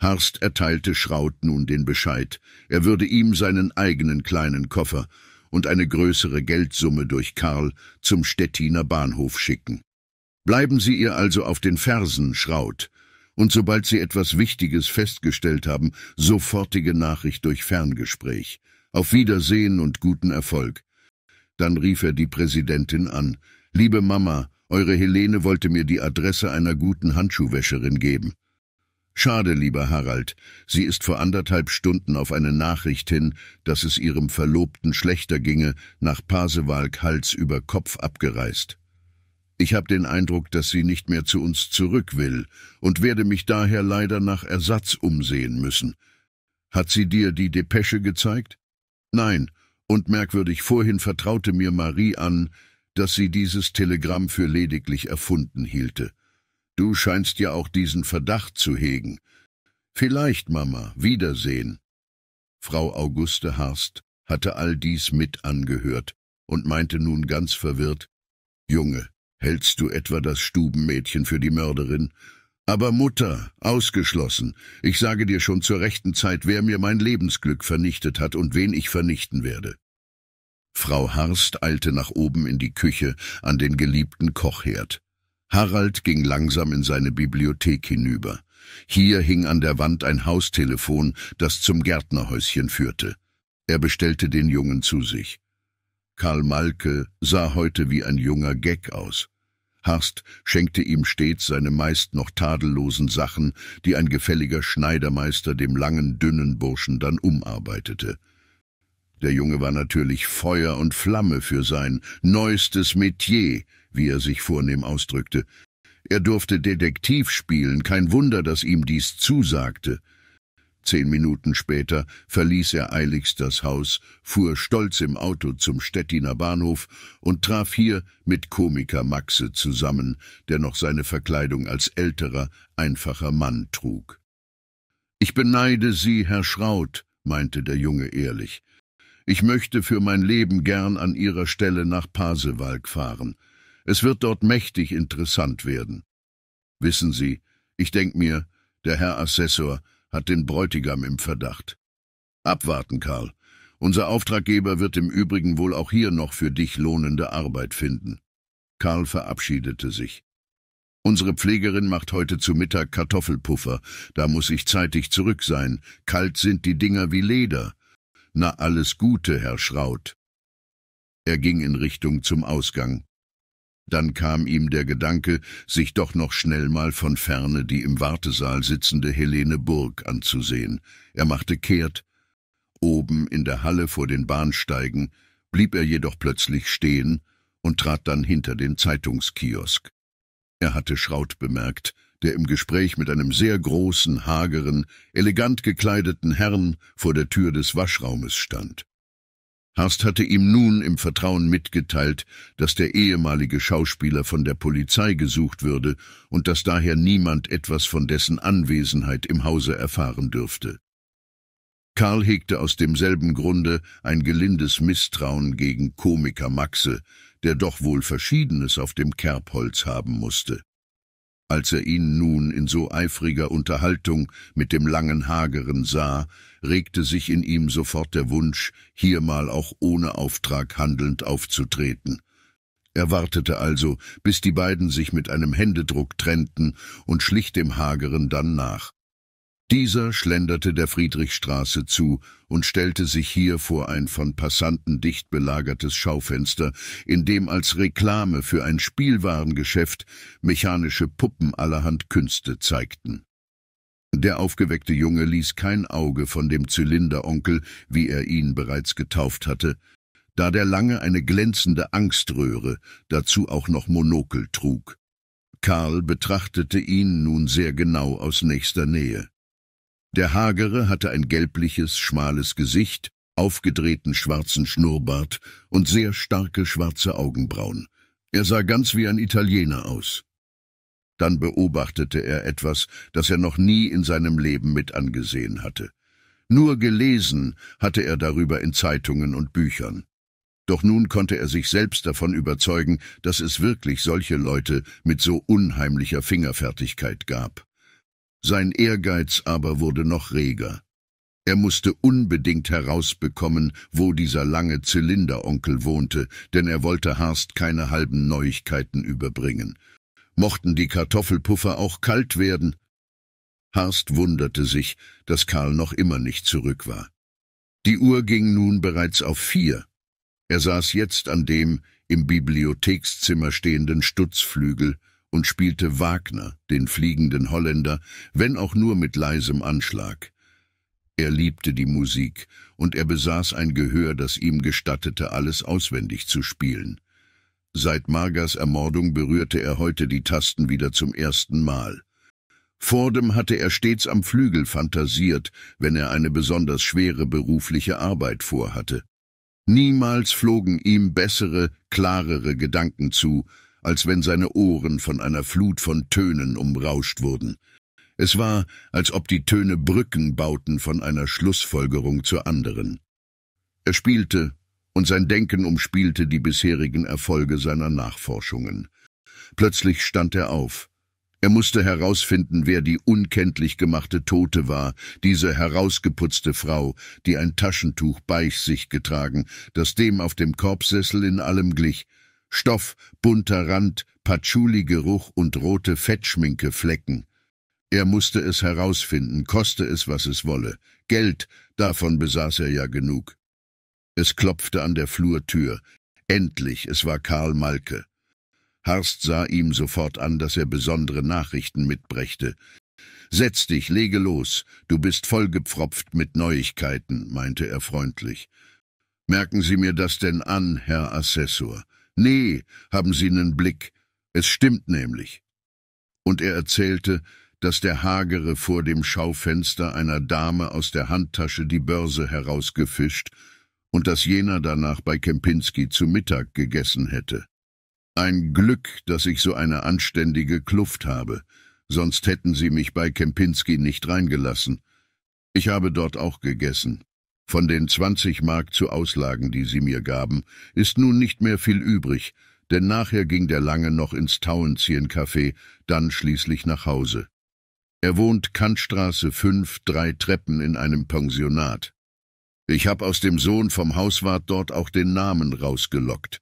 Harst erteilte Schraut nun den Bescheid, er würde ihm seinen eigenen kleinen Koffer und eine größere Geldsumme durch Karl zum Stettiner Bahnhof schicken. Bleiben Sie ihr also auf den Fersen, Schraut, und sobald sie etwas Wichtiges festgestellt haben, sofortige Nachricht durch Ferngespräch. Auf Wiedersehen und guten Erfolg. Dann rief er die Präsidentin an. Liebe Mama, eure Helene wollte mir die Adresse einer guten Handschuhwäscherin geben. Schade, lieber Harald, sie ist vor anderthalb Stunden auf eine Nachricht hin, dass es ihrem Verlobten schlechter ginge, nach Pasewalk Hals über Kopf abgereist. Ich habe den Eindruck, dass sie nicht mehr zu uns zurück will und werde mich daher leider nach Ersatz umsehen müssen. Hat sie dir die Depesche gezeigt? Nein, und merkwürdig vorhin vertraute mir Marie an, dass sie dieses Telegramm für lediglich erfunden hielte. Du scheinst ja auch diesen Verdacht zu hegen. Vielleicht, Mama, Wiedersehen. Frau Auguste Harst hatte all dies mit angehört und meinte nun ganz verwirrt, Junge, Hältst du etwa das Stubenmädchen für die Mörderin? Aber Mutter, ausgeschlossen. Ich sage dir schon zur rechten Zeit, wer mir mein Lebensglück vernichtet hat und wen ich vernichten werde. Frau Harst eilte nach oben in die Küche an den geliebten Kochherd. Harald ging langsam in seine Bibliothek hinüber. Hier hing an der Wand ein Haustelefon, das zum Gärtnerhäuschen führte. Er bestellte den Jungen zu sich. Karl Malke sah heute wie ein junger Geck aus. Harst schenkte ihm stets seine meist noch tadellosen Sachen, die ein gefälliger Schneidermeister dem langen, dünnen Burschen dann umarbeitete. Der Junge war natürlich Feuer und Flamme für sein neuestes Metier, wie er sich vornehm ausdrückte. Er durfte Detektiv spielen, kein Wunder, dass ihm dies zusagte. Zehn Minuten später verließ er eiligst das Haus, fuhr stolz im Auto zum Stettiner Bahnhof und traf hier mit Komiker Maxe zusammen, der noch seine Verkleidung als älterer, einfacher Mann trug. Ich beneide Sie, Herr Schraut, meinte der Junge ehrlich. Ich möchte für mein Leben gern an Ihrer Stelle nach Pasewalk fahren. Es wird dort mächtig interessant werden. Wissen Sie, ich denke mir, der Herr Assessor, hat den Bräutigam im Verdacht. Abwarten, Karl. Unser Auftraggeber wird im Übrigen wohl auch hier noch für dich lohnende Arbeit finden. Karl verabschiedete sich. Unsere Pflegerin macht heute zu Mittag Kartoffelpuffer. Da muss ich zeitig zurück sein. Kalt sind die Dinger wie Leder. Na, alles Gute, Herr Schraut. Er ging in Richtung zum Ausgang. Dann kam ihm der Gedanke, sich doch noch schnell mal von ferne die im Wartesaal sitzende Helene Burg anzusehen. Er machte kehrt. Oben in der Halle vor den Bahnsteigen blieb er jedoch plötzlich stehen und trat dann hinter den Zeitungskiosk. Er hatte Schraut bemerkt, der im Gespräch mit einem sehr großen, hageren, elegant gekleideten Herrn vor der Tür des Waschraumes stand. Harst hatte ihm nun im Vertrauen mitgeteilt, dass der ehemalige Schauspieler von der Polizei gesucht würde und dass daher niemand etwas von dessen Anwesenheit im Hause erfahren dürfte. Karl hegte aus demselben Grunde ein gelindes Misstrauen gegen Komiker Maxe, der doch wohl Verschiedenes auf dem Kerbholz haben musste. Als er ihn nun in so eifriger Unterhaltung mit dem langen Hageren sah, regte sich in ihm sofort der Wunsch, hier mal auch ohne Auftrag handelnd aufzutreten. Er wartete also, bis die beiden sich mit einem Händedruck trennten und schlich dem Hageren dann nach. Dieser schlenderte der Friedrichstraße zu und stellte sich hier vor ein von Passanten dicht belagertes Schaufenster, in dem als Reklame für ein Spielwarengeschäft mechanische Puppen allerhand Künste zeigten. Der aufgeweckte Junge ließ kein Auge von dem Zylinderonkel, wie er ihn bereits getauft hatte, da der lange eine glänzende Angströhre, dazu auch noch Monokel trug. Karl betrachtete ihn nun sehr genau aus nächster Nähe. Der Hagere hatte ein gelbliches, schmales Gesicht, aufgedrehten schwarzen Schnurrbart und sehr starke schwarze Augenbrauen. Er sah ganz wie ein Italiener aus. Dann beobachtete er etwas, das er noch nie in seinem Leben mit angesehen hatte. Nur gelesen hatte er darüber in Zeitungen und Büchern. Doch nun konnte er sich selbst davon überzeugen, dass es wirklich solche Leute mit so unheimlicher Fingerfertigkeit gab. Sein Ehrgeiz aber wurde noch reger. Er musste unbedingt herausbekommen, wo dieser lange Zylinderonkel wohnte, denn er wollte Harst keine halben Neuigkeiten überbringen. Mochten die Kartoffelpuffer auch kalt werden? Harst wunderte sich, dass Karl noch immer nicht zurück war. Die Uhr ging nun bereits auf vier. Er saß jetzt an dem im Bibliothekszimmer stehenden Stutzflügel, und spielte Wagner, den fliegenden Holländer, wenn auch nur mit leisem Anschlag. Er liebte die Musik, und er besaß ein Gehör, das ihm gestattete, alles auswendig zu spielen. Seit Margas Ermordung berührte er heute die Tasten wieder zum ersten Mal. Fordem hatte er stets am Flügel fantasiert, wenn er eine besonders schwere berufliche Arbeit vorhatte. Niemals flogen ihm bessere, klarere Gedanken zu, als wenn seine Ohren von einer Flut von Tönen umrauscht wurden. Es war, als ob die Töne Brücken bauten von einer Schlussfolgerung zur anderen. Er spielte, und sein Denken umspielte die bisherigen Erfolge seiner Nachforschungen. Plötzlich stand er auf. Er musste herausfinden, wer die unkenntlich gemachte Tote war, diese herausgeputzte Frau, die ein Taschentuch bei sich getragen, das dem auf dem Korbsessel in allem glich, Stoff, bunter Rand, Patchouli-Geruch und rote Fettschminkeflecken. Er musste es herausfinden, koste es, was es wolle. Geld, davon besaß er ja genug. Es klopfte an der Flurtür. Endlich, es war Karl Malke. Harst sah ihm sofort an, dass er besondere Nachrichten mitbrächte. Setz dich, lege los, du bist vollgepfropft mit Neuigkeiten, meinte er freundlich. Merken Sie mir das denn an, Herr Assessor. Nee, haben Sie nen Blick. Es stimmt nämlich. Und er erzählte, dass der Hagere vor dem Schaufenster einer Dame aus der Handtasche die Börse herausgefischt und dass jener danach bei Kempinski zu Mittag gegessen hätte. Ein Glück, dass ich so eine anständige Kluft habe, sonst hätten sie mich bei Kempinski nicht reingelassen. Ich habe dort auch gegessen. Von den 20 Mark zu Auslagen, die sie mir gaben, ist nun nicht mehr viel übrig, denn nachher ging der Lange noch ins Tauenziehen-Café, dann schließlich nach Hause. Er wohnt Kantstraße 5, drei Treppen in einem Pensionat. Ich hab aus dem Sohn vom Hauswart dort auch den Namen rausgelockt.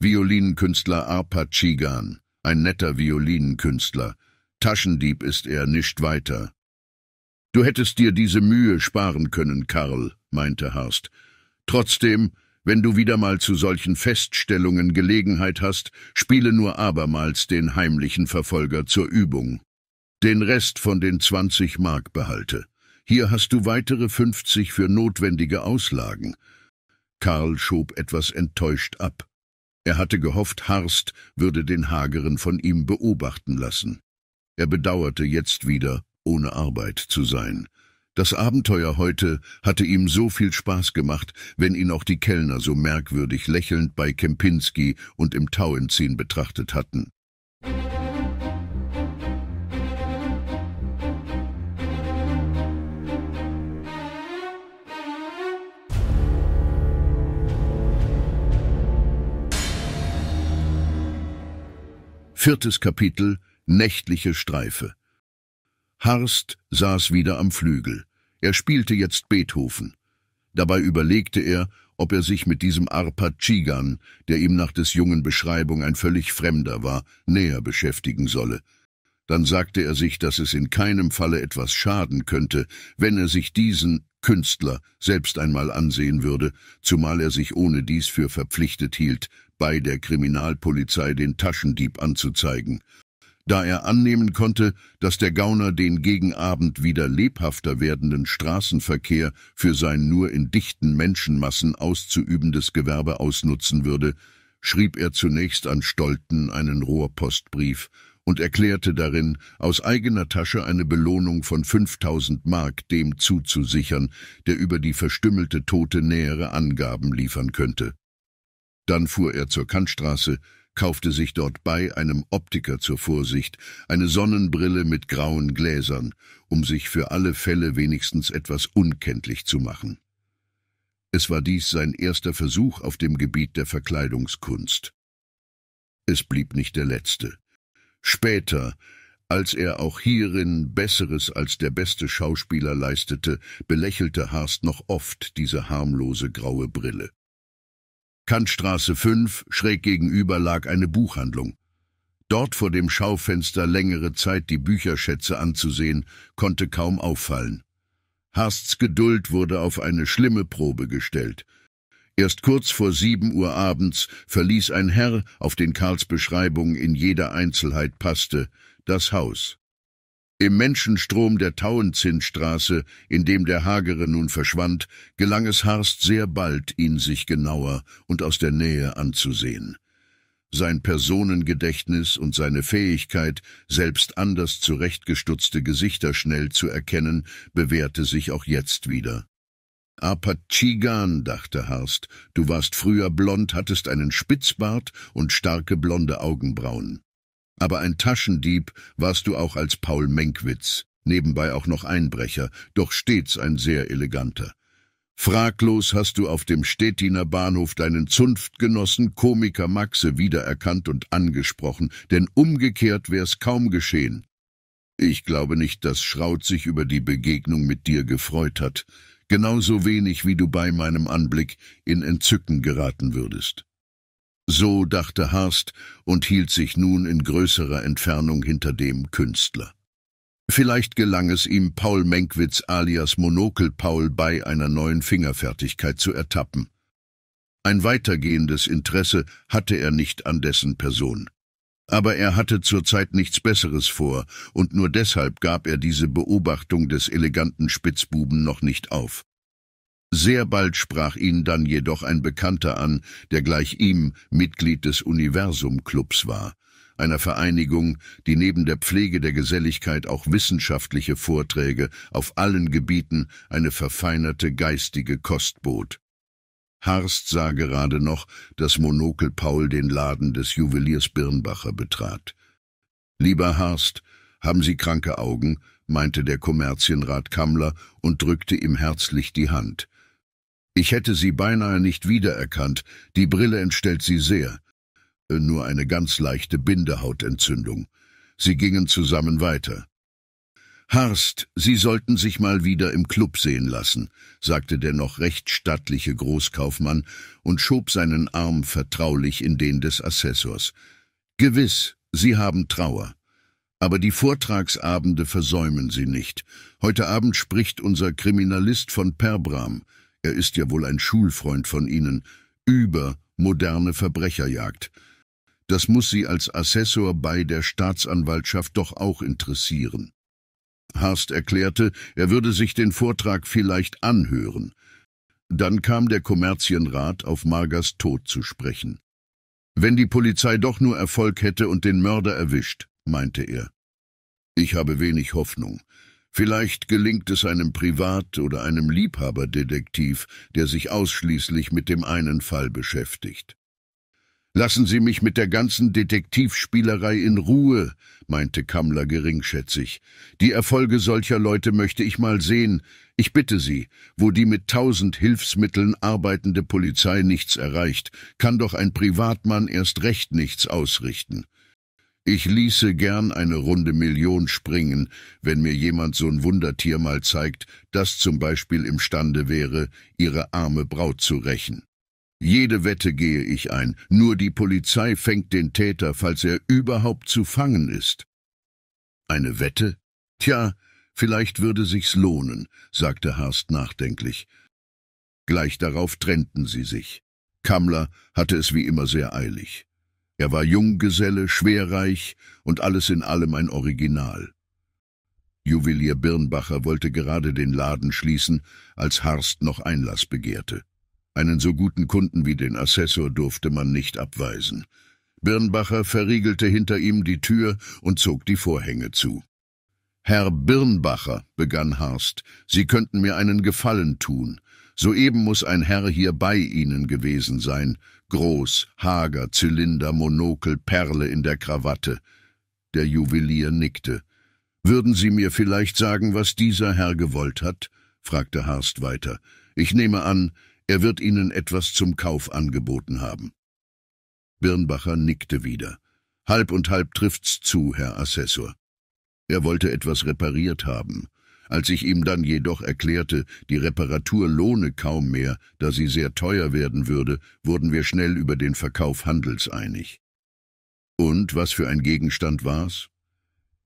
Violinenkünstler Arpa Chigan, ein netter Violinenkünstler. Taschendieb ist er, nicht weiter. Du hättest dir diese Mühe sparen können, Karl, meinte Harst. Trotzdem, wenn du wieder mal zu solchen Feststellungen Gelegenheit hast, spiele nur abermals den heimlichen Verfolger zur Übung. Den Rest von den 20 Mark behalte. Hier hast du weitere 50 für notwendige Auslagen. Karl schob etwas enttäuscht ab. Er hatte gehofft, Harst würde den Hageren von ihm beobachten lassen. Er bedauerte jetzt wieder, ohne Arbeit zu sein. Das Abenteuer heute hatte ihm so viel Spaß gemacht, wenn ihn auch die Kellner so merkwürdig lächelnd bei Kempinski und im Tauentziehen betrachtet hatten. Viertes Kapitel Nächtliche Streife Harst saß wieder am Flügel. Er spielte jetzt Beethoven. Dabei überlegte er, ob er sich mit diesem arpa Chigan, der ihm nach des Jungen Beschreibung ein völlig Fremder war, näher beschäftigen solle. Dann sagte er sich, dass es in keinem Falle etwas schaden könnte, wenn er sich diesen Künstler selbst einmal ansehen würde, zumal er sich ohne dies für verpflichtet hielt, bei der Kriminalpolizei den Taschendieb anzuzeigen da er annehmen konnte, dass der Gauner den gegen Abend wieder lebhafter werdenden Straßenverkehr für sein nur in dichten Menschenmassen auszuübendes Gewerbe ausnutzen würde, schrieb er zunächst an Stolten einen Rohrpostbrief und erklärte darin, aus eigener Tasche eine Belohnung von 5000 Mark dem zuzusichern, der über die verstümmelte Tote nähere Angaben liefern könnte. Dann fuhr er zur Kantstraße, kaufte sich dort bei einem Optiker zur Vorsicht eine Sonnenbrille mit grauen Gläsern, um sich für alle Fälle wenigstens etwas unkenntlich zu machen. Es war dies sein erster Versuch auf dem Gebiet der Verkleidungskunst. Es blieb nicht der letzte. Später, als er auch hierin Besseres als der beste Schauspieler leistete, belächelte Harst noch oft diese harmlose graue Brille. Kantstraße 5, schräg gegenüber lag eine Buchhandlung. Dort vor dem Schaufenster längere Zeit die Bücherschätze anzusehen, konnte kaum auffallen. Hasts Geduld wurde auf eine schlimme Probe gestellt. Erst kurz vor sieben Uhr abends verließ ein Herr, auf den Karls Beschreibung in jeder Einzelheit passte, das Haus. Im Menschenstrom der Tauenzinnstraße, in dem der Hagere nun verschwand, gelang es Harst sehr bald, ihn sich genauer und aus der Nähe anzusehen. Sein Personengedächtnis und seine Fähigkeit, selbst anders zurechtgestutzte Gesichter schnell zu erkennen, bewährte sich auch jetzt wieder. Apachigan, dachte Harst, du warst früher blond, hattest einen Spitzbart und starke blonde Augenbrauen. Aber ein Taschendieb warst du auch als Paul Menkwitz, nebenbei auch noch Einbrecher, doch stets ein sehr eleganter. Fraglos hast du auf dem Stettiner Bahnhof deinen Zunftgenossen Komiker Maxe wiedererkannt und angesprochen, denn umgekehrt wär's kaum geschehen. Ich glaube nicht, dass Schraut sich über die Begegnung mit dir gefreut hat, genauso wenig wie du bei meinem Anblick in Entzücken geraten würdest. So dachte Harst und hielt sich nun in größerer Entfernung hinter dem Künstler. Vielleicht gelang es ihm, Paul Menkwitz alias Monokel Paul bei einer neuen Fingerfertigkeit zu ertappen. Ein weitergehendes Interesse hatte er nicht an dessen Person. Aber er hatte zurzeit nichts Besseres vor, und nur deshalb gab er diese Beobachtung des eleganten Spitzbuben noch nicht auf. Sehr bald sprach ihn dann jedoch ein Bekannter an, der gleich ihm Mitglied des Universum-Clubs war, einer Vereinigung, die neben der Pflege der Geselligkeit auch wissenschaftliche Vorträge auf allen Gebieten eine verfeinerte geistige Kost bot. Harst sah gerade noch, dass Monokel Paul den Laden des Juweliers Birnbacher betrat. Lieber Harst, haben Sie kranke Augen? meinte der Kommerzienrat Kammler und drückte ihm herzlich die Hand. Ich hätte sie beinahe nicht wiedererkannt, die Brille entstellt sie sehr. Äh, nur eine ganz leichte Bindehautentzündung. Sie gingen zusammen weiter. Harst, Sie sollten sich mal wieder im Club sehen lassen, sagte der noch recht stattliche Großkaufmann und schob seinen Arm vertraulich in den des Assessors. Gewiss, Sie haben Trauer. Aber die Vortragsabende versäumen Sie nicht. Heute Abend spricht unser Kriminalist von Perbram, er ist ja wohl ein Schulfreund von Ihnen, über moderne Verbrecherjagd. Das muss Sie als Assessor bei der Staatsanwaltschaft doch auch interessieren. Harst erklärte, er würde sich den Vortrag vielleicht anhören. Dann kam der Kommerzienrat auf Margas Tod zu sprechen. Wenn die Polizei doch nur Erfolg hätte und den Mörder erwischt, meinte er. Ich habe wenig Hoffnung. Vielleicht gelingt es einem Privat- oder einem Liebhaberdetektiv, der sich ausschließlich mit dem einen Fall beschäftigt. Lassen Sie mich mit der ganzen Detektivspielerei in Ruhe, meinte Kammler geringschätzig. Die Erfolge solcher Leute möchte ich mal sehen. Ich bitte Sie, wo die mit tausend Hilfsmitteln arbeitende Polizei nichts erreicht, kann doch ein Privatmann erst recht nichts ausrichten. Ich ließe gern eine runde Million springen, wenn mir jemand so ein Wundertier mal zeigt, das zum Beispiel imstande wäre, ihre arme Braut zu rächen. Jede Wette gehe ich ein, nur die Polizei fängt den Täter, falls er überhaupt zu fangen ist. Eine Wette? Tja, vielleicht würde sich's lohnen, sagte Harst nachdenklich. Gleich darauf trennten sie sich. Kammler hatte es wie immer sehr eilig. Er war Junggeselle, schwerreich und alles in allem ein Original. Juwelier Birnbacher wollte gerade den Laden schließen, als Harst noch Einlass begehrte. Einen so guten Kunden wie den Assessor durfte man nicht abweisen. Birnbacher verriegelte hinter ihm die Tür und zog die Vorhänge zu. Herr Birnbacher, begann Harst, Sie könnten mir einen Gefallen tun. Soeben muss ein Herr hier bei Ihnen gewesen sein. Groß, hager, Zylinder, Monokel, Perle in der Krawatte. Der Juwelier nickte. »Würden Sie mir vielleicht sagen, was dieser Herr gewollt hat?« fragte Harst weiter. »Ich nehme an, er wird Ihnen etwas zum Kauf angeboten haben.« Birnbacher nickte wieder. »Halb und halb trifft's zu, Herr Assessor. Er wollte etwas repariert haben. Als ich ihm dann jedoch erklärte, die Reparatur lohne kaum mehr, da sie sehr teuer werden würde, wurden wir schnell über den Verkauf handelseinig. Und was für ein Gegenstand war's?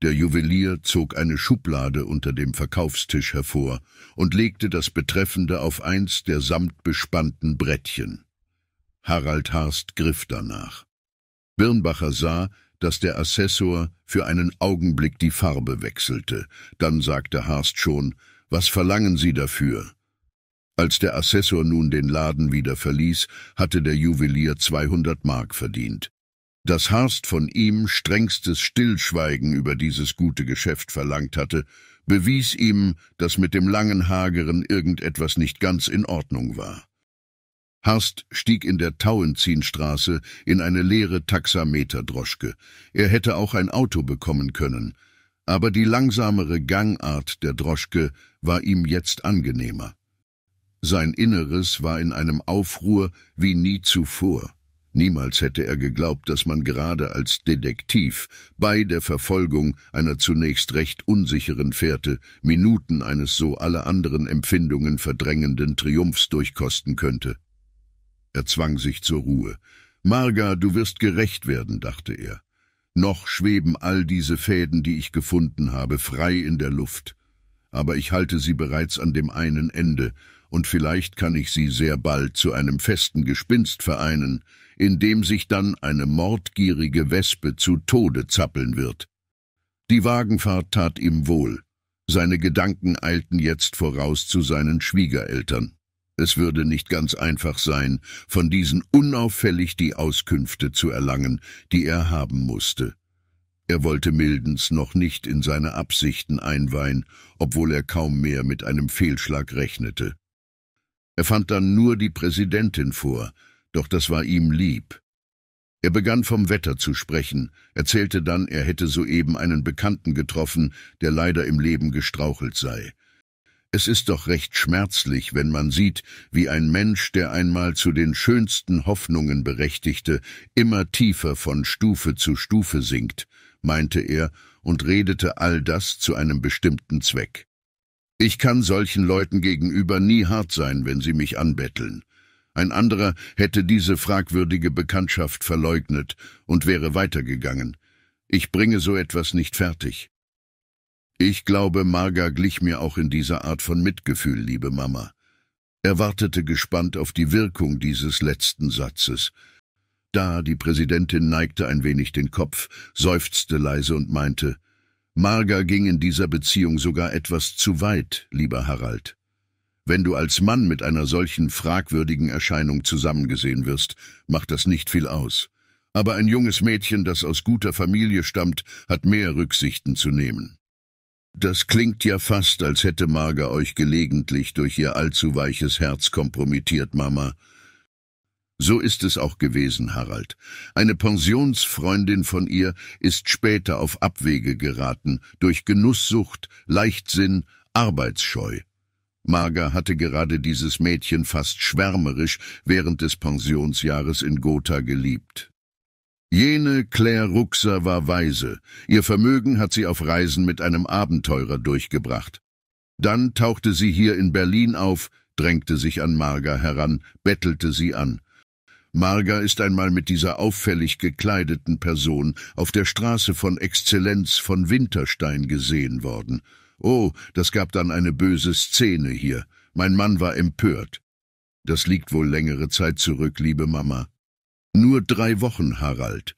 Der Juwelier zog eine Schublade unter dem Verkaufstisch hervor und legte das Betreffende auf eins der samtbespannten Brettchen. Harald Harst griff danach. Birnbacher sah, dass der Assessor für einen Augenblick die Farbe wechselte. Dann sagte Harst schon, was verlangen Sie dafür? Als der Assessor nun den Laden wieder verließ, hatte der Juwelier 200 Mark verdient. Dass Harst von ihm strengstes Stillschweigen über dieses gute Geschäft verlangt hatte, bewies ihm, dass mit dem langen Hageren irgendetwas nicht ganz in Ordnung war. Harst stieg in der Tauentzienstraße in eine leere Taxameterdroschke. Er hätte auch ein Auto bekommen können, aber die langsamere Gangart der Droschke war ihm jetzt angenehmer. Sein Inneres war in einem Aufruhr wie nie zuvor. Niemals hätte er geglaubt, dass man gerade als Detektiv bei der Verfolgung einer zunächst recht unsicheren Fährte Minuten eines so alle anderen Empfindungen verdrängenden Triumphs durchkosten könnte. Er zwang sich zur Ruhe. Marga, du wirst gerecht werden, dachte er. Noch schweben all diese Fäden, die ich gefunden habe, frei in der Luft. Aber ich halte sie bereits an dem einen Ende, und vielleicht kann ich sie sehr bald zu einem festen Gespinst vereinen, in dem sich dann eine mordgierige Wespe zu Tode zappeln wird. Die Wagenfahrt tat ihm wohl. Seine Gedanken eilten jetzt voraus zu seinen Schwiegereltern. Es würde nicht ganz einfach sein, von diesen unauffällig die Auskünfte zu erlangen, die er haben musste. Er wollte Mildens noch nicht in seine Absichten einweihen, obwohl er kaum mehr mit einem Fehlschlag rechnete. Er fand dann nur die Präsidentin vor, doch das war ihm lieb. Er begann vom Wetter zu sprechen, erzählte dann, er hätte soeben einen Bekannten getroffen, der leider im Leben gestrauchelt sei. Es ist doch recht schmerzlich, wenn man sieht, wie ein Mensch, der einmal zu den schönsten Hoffnungen berechtigte, immer tiefer von Stufe zu Stufe sinkt, meinte er und redete all das zu einem bestimmten Zweck. Ich kann solchen Leuten gegenüber nie hart sein, wenn sie mich anbetteln. Ein anderer hätte diese fragwürdige Bekanntschaft verleugnet und wäre weitergegangen. Ich bringe so etwas nicht fertig. Ich glaube, Marga glich mir auch in dieser Art von Mitgefühl, liebe Mama. Er wartete gespannt auf die Wirkung dieses letzten Satzes. Da, die Präsidentin neigte ein wenig den Kopf, seufzte leise und meinte, Marga ging in dieser Beziehung sogar etwas zu weit, lieber Harald. Wenn du als Mann mit einer solchen fragwürdigen Erscheinung zusammengesehen wirst, macht das nicht viel aus. Aber ein junges Mädchen, das aus guter Familie stammt, hat mehr Rücksichten zu nehmen. Das klingt ja fast, als hätte Marga euch gelegentlich durch ihr allzu weiches Herz kompromittiert, Mama. So ist es auch gewesen, Harald. Eine Pensionsfreundin von ihr ist später auf Abwege geraten, durch Genusssucht, Leichtsinn, Arbeitsscheu. Marga hatte gerade dieses Mädchen fast schwärmerisch während des Pensionsjahres in Gotha geliebt. Jene Claire Ruxer war weise. Ihr Vermögen hat sie auf Reisen mit einem Abenteurer durchgebracht. Dann tauchte sie hier in Berlin auf, drängte sich an Marga heran, bettelte sie an. Marga ist einmal mit dieser auffällig gekleideten Person auf der Straße von Exzellenz von Winterstein gesehen worden. Oh, das gab dann eine böse Szene hier. Mein Mann war empört. Das liegt wohl längere Zeit zurück, liebe Mama. Nur drei Wochen, Harald.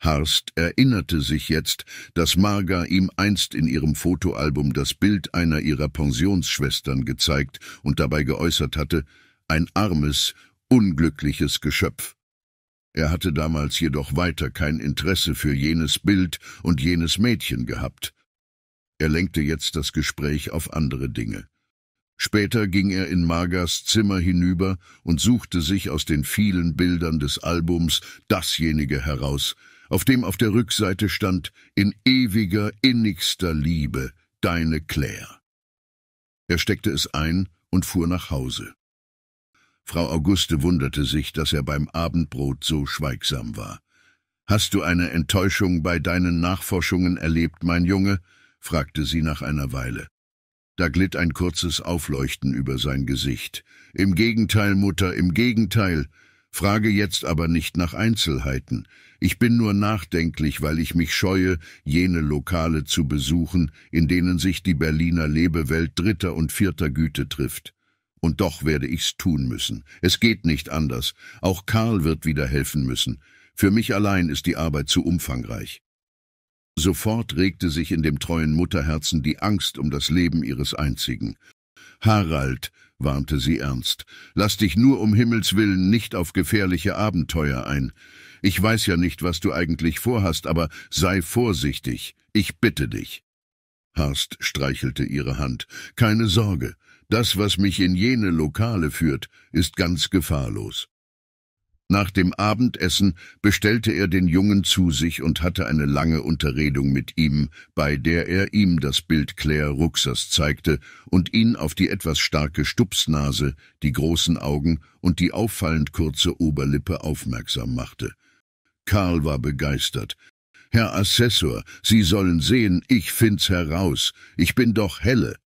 Harst erinnerte sich jetzt, dass Marga ihm einst in ihrem Fotoalbum das Bild einer ihrer Pensionsschwestern gezeigt und dabei geäußert hatte, ein armes, unglückliches Geschöpf. Er hatte damals jedoch weiter kein Interesse für jenes Bild und jenes Mädchen gehabt. Er lenkte jetzt das Gespräch auf andere Dinge. Später ging er in Margas Zimmer hinüber und suchte sich aus den vielen Bildern des Albums dasjenige heraus, auf dem auf der Rückseite stand »In ewiger, innigster Liebe, deine Claire«. Er steckte es ein und fuhr nach Hause. Frau Auguste wunderte sich, dass er beim Abendbrot so schweigsam war. »Hast du eine Enttäuschung bei deinen Nachforschungen erlebt, mein Junge?« fragte sie nach einer Weile. Da glitt ein kurzes Aufleuchten über sein Gesicht. Im Gegenteil, Mutter, im Gegenteil. Frage jetzt aber nicht nach Einzelheiten. Ich bin nur nachdenklich, weil ich mich scheue, jene Lokale zu besuchen, in denen sich die Berliner Lebewelt dritter und vierter Güte trifft. Und doch werde ich's tun müssen. Es geht nicht anders. Auch Karl wird wieder helfen müssen. Für mich allein ist die Arbeit zu umfangreich. Sofort regte sich in dem treuen Mutterherzen die Angst um das Leben ihres Einzigen. Harald, warnte sie ernst, lass dich nur um Himmels willen nicht auf gefährliche Abenteuer ein. Ich weiß ja nicht, was du eigentlich vorhast, aber sei vorsichtig, ich bitte dich. Harst streichelte ihre Hand. Keine Sorge, das, was mich in jene Lokale führt, ist ganz gefahrlos. Nach dem Abendessen bestellte er den Jungen zu sich und hatte eine lange Unterredung mit ihm, bei der er ihm das Bild Claire Ruxas zeigte und ihn auf die etwas starke Stupsnase, die großen Augen und die auffallend kurze Oberlippe aufmerksam machte. Karl war begeistert. Herr Assessor, Sie sollen sehen, ich find's heraus. Ich bin doch helle.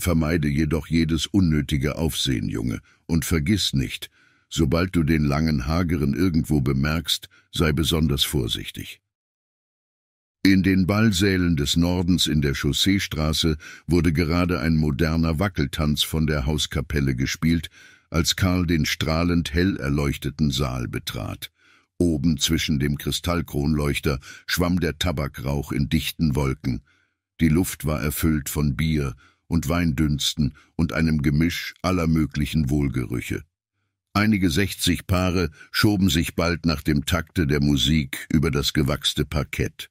Vermeide jedoch jedes unnötige Aufsehen, Junge, und vergiss nicht, Sobald du den langen Hageren irgendwo bemerkst, sei besonders vorsichtig. In den Ballsälen des Nordens in der Chausseestraße wurde gerade ein moderner Wackeltanz von der Hauskapelle gespielt, als Karl den strahlend hell erleuchteten Saal betrat. Oben zwischen dem Kristallkronleuchter schwamm der Tabakrauch in dichten Wolken. Die Luft war erfüllt von Bier und Weindünsten und einem Gemisch aller möglichen Wohlgerüche. Einige sechzig Paare schoben sich bald nach dem Takte der Musik über das gewachste Parkett.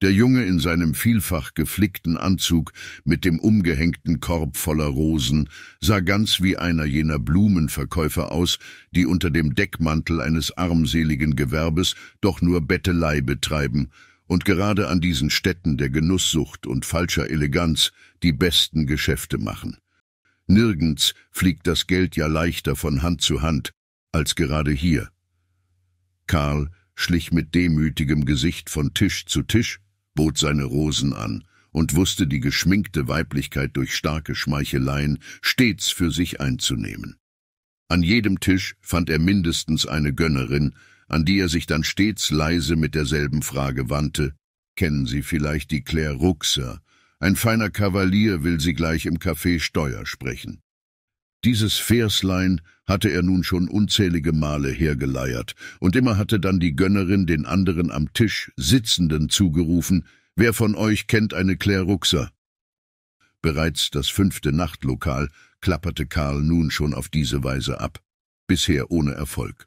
Der Junge in seinem vielfach geflickten Anzug mit dem umgehängten Korb voller Rosen sah ganz wie einer jener Blumenverkäufer aus, die unter dem Deckmantel eines armseligen Gewerbes doch nur Bettelei betreiben und gerade an diesen Städten der Genusssucht und falscher Eleganz die besten Geschäfte machen. Nirgends fliegt das Geld ja leichter von Hand zu Hand als gerade hier. Karl schlich mit demütigem Gesicht von Tisch zu Tisch, bot seine Rosen an und wusste die geschminkte Weiblichkeit durch starke Schmeicheleien stets für sich einzunehmen. An jedem Tisch fand er mindestens eine Gönnerin, an die er sich dann stets leise mit derselben Frage wandte, kennen Sie vielleicht die Claire Ruxer, ein feiner Kavalier will sie gleich im Café Steuer sprechen. Dieses Verslein hatte er nun schon unzählige Male hergeleiert, und immer hatte dann die Gönnerin den anderen am Tisch Sitzenden zugerufen, »Wer von euch kennt eine Claire Ruxer?« Bereits das fünfte Nachtlokal klapperte Karl nun schon auf diese Weise ab, bisher ohne Erfolg.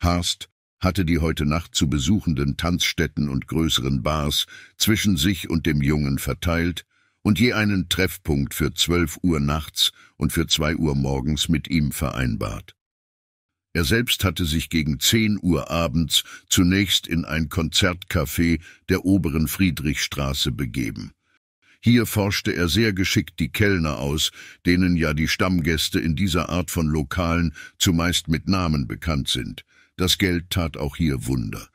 Harst hatte die heute Nacht zu besuchenden Tanzstätten und größeren Bars zwischen sich und dem Jungen verteilt und je einen Treffpunkt für zwölf Uhr nachts und für zwei Uhr morgens mit ihm vereinbart. Er selbst hatte sich gegen zehn Uhr abends zunächst in ein Konzertcafé der oberen Friedrichstraße begeben. Hier forschte er sehr geschickt die Kellner aus, denen ja die Stammgäste in dieser Art von Lokalen zumeist mit Namen bekannt sind – das Geld tat auch hier Wunder.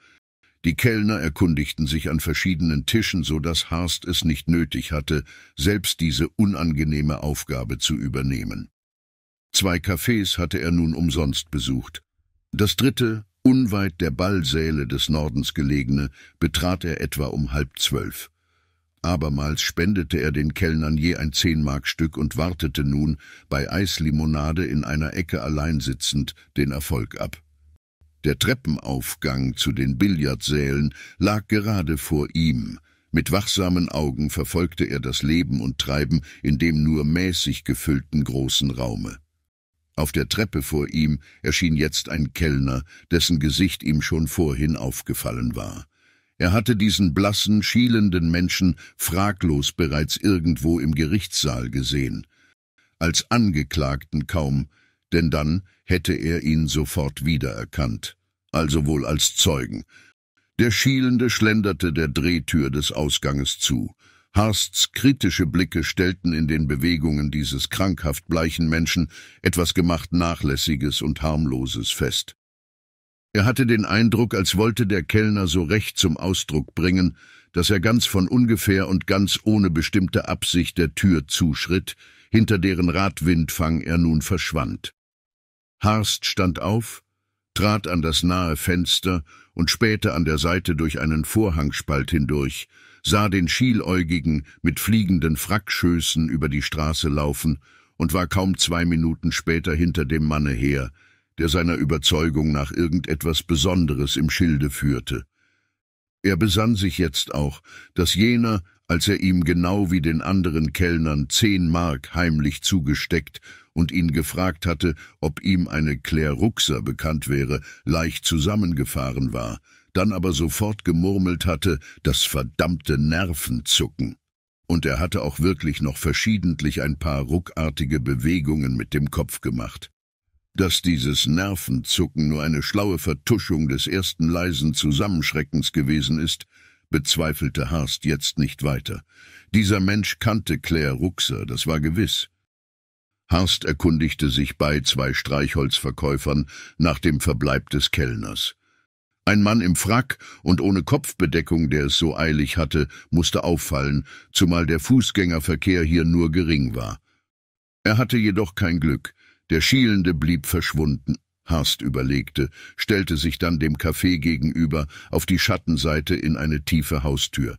Die Kellner erkundigten sich an verschiedenen Tischen, so dass Harst es nicht nötig hatte, selbst diese unangenehme Aufgabe zu übernehmen. Zwei Cafés hatte er nun umsonst besucht. Das dritte, unweit der Ballsäle des Nordens gelegene, betrat er etwa um halb zwölf. Abermals spendete er den Kellnern je ein Zehnmarkstück und wartete nun, bei Eislimonade in einer Ecke allein sitzend, den Erfolg ab. Der Treppenaufgang zu den Billardsälen lag gerade vor ihm. Mit wachsamen Augen verfolgte er das Leben und Treiben in dem nur mäßig gefüllten großen Raume. Auf der Treppe vor ihm erschien jetzt ein Kellner, dessen Gesicht ihm schon vorhin aufgefallen war. Er hatte diesen blassen, schielenden Menschen fraglos bereits irgendwo im Gerichtssaal gesehen. Als Angeklagten kaum, denn dann hätte er ihn sofort wiedererkannt, also wohl als Zeugen. Der Schielende schlenderte der Drehtür des Ausganges zu. Harsts kritische Blicke stellten in den Bewegungen dieses krankhaft bleichen Menschen etwas gemacht Nachlässiges und Harmloses fest. Er hatte den Eindruck, als wollte der Kellner so recht zum Ausdruck bringen, dass er ganz von ungefähr und ganz ohne bestimmte Absicht der Tür zuschritt, hinter deren Radwindfang er nun verschwand. Harst stand auf, trat an das nahe Fenster und spähte an der Seite durch einen Vorhangspalt hindurch, sah den Schieläugigen mit fliegenden Frackschößen über die Straße laufen und war kaum zwei Minuten später hinter dem Manne her, der seiner Überzeugung nach irgendetwas Besonderes im Schilde führte. Er besann sich jetzt auch, dass jener, als er ihm genau wie den anderen Kellnern zehn Mark heimlich zugesteckt und ihn gefragt hatte, ob ihm eine Claire Ruxer bekannt wäre, leicht zusammengefahren war, dann aber sofort gemurmelt hatte, das verdammte Nervenzucken. Und er hatte auch wirklich noch verschiedentlich ein paar ruckartige Bewegungen mit dem Kopf gemacht. Dass dieses Nervenzucken nur eine schlaue Vertuschung des ersten leisen Zusammenschreckens gewesen ist, bezweifelte Harst jetzt nicht weiter. Dieser Mensch kannte Claire Ruxer, das war gewiss. Harst erkundigte sich bei zwei Streichholzverkäufern nach dem Verbleib des Kellners. Ein Mann im Frack und ohne Kopfbedeckung, der es so eilig hatte, musste auffallen, zumal der Fußgängerverkehr hier nur gering war. Er hatte jedoch kein Glück. Der Schielende blieb verschwunden. Harst überlegte, stellte sich dann dem Café gegenüber auf die Schattenseite in eine tiefe Haustür.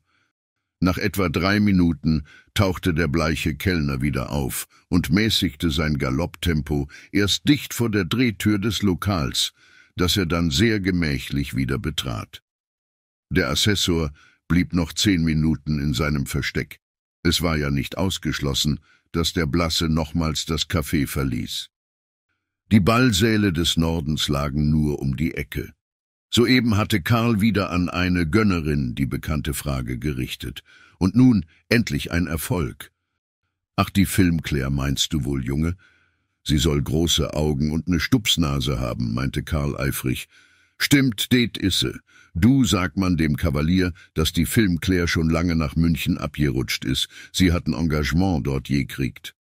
Nach etwa drei Minuten tauchte der bleiche Kellner wieder auf und mäßigte sein Galopptempo erst dicht vor der Drehtür des Lokals, das er dann sehr gemächlich wieder betrat. Der Assessor blieb noch zehn Minuten in seinem Versteck. Es war ja nicht ausgeschlossen, dass der Blasse nochmals das Café verließ. Die Ballsäle des Nordens lagen nur um die Ecke. Soeben hatte Karl wieder an eine Gönnerin die bekannte Frage gerichtet. Und nun endlich ein Erfolg. Ach, die Filmclair meinst du wohl, Junge? Sie soll große Augen und ne Stupsnase haben, meinte Karl eifrig. Stimmt, det isse. Du sagt man dem Kavalier, dass die Filmclair schon lange nach München abgerutscht ist. Sie hat ein Engagement dort je kriegt.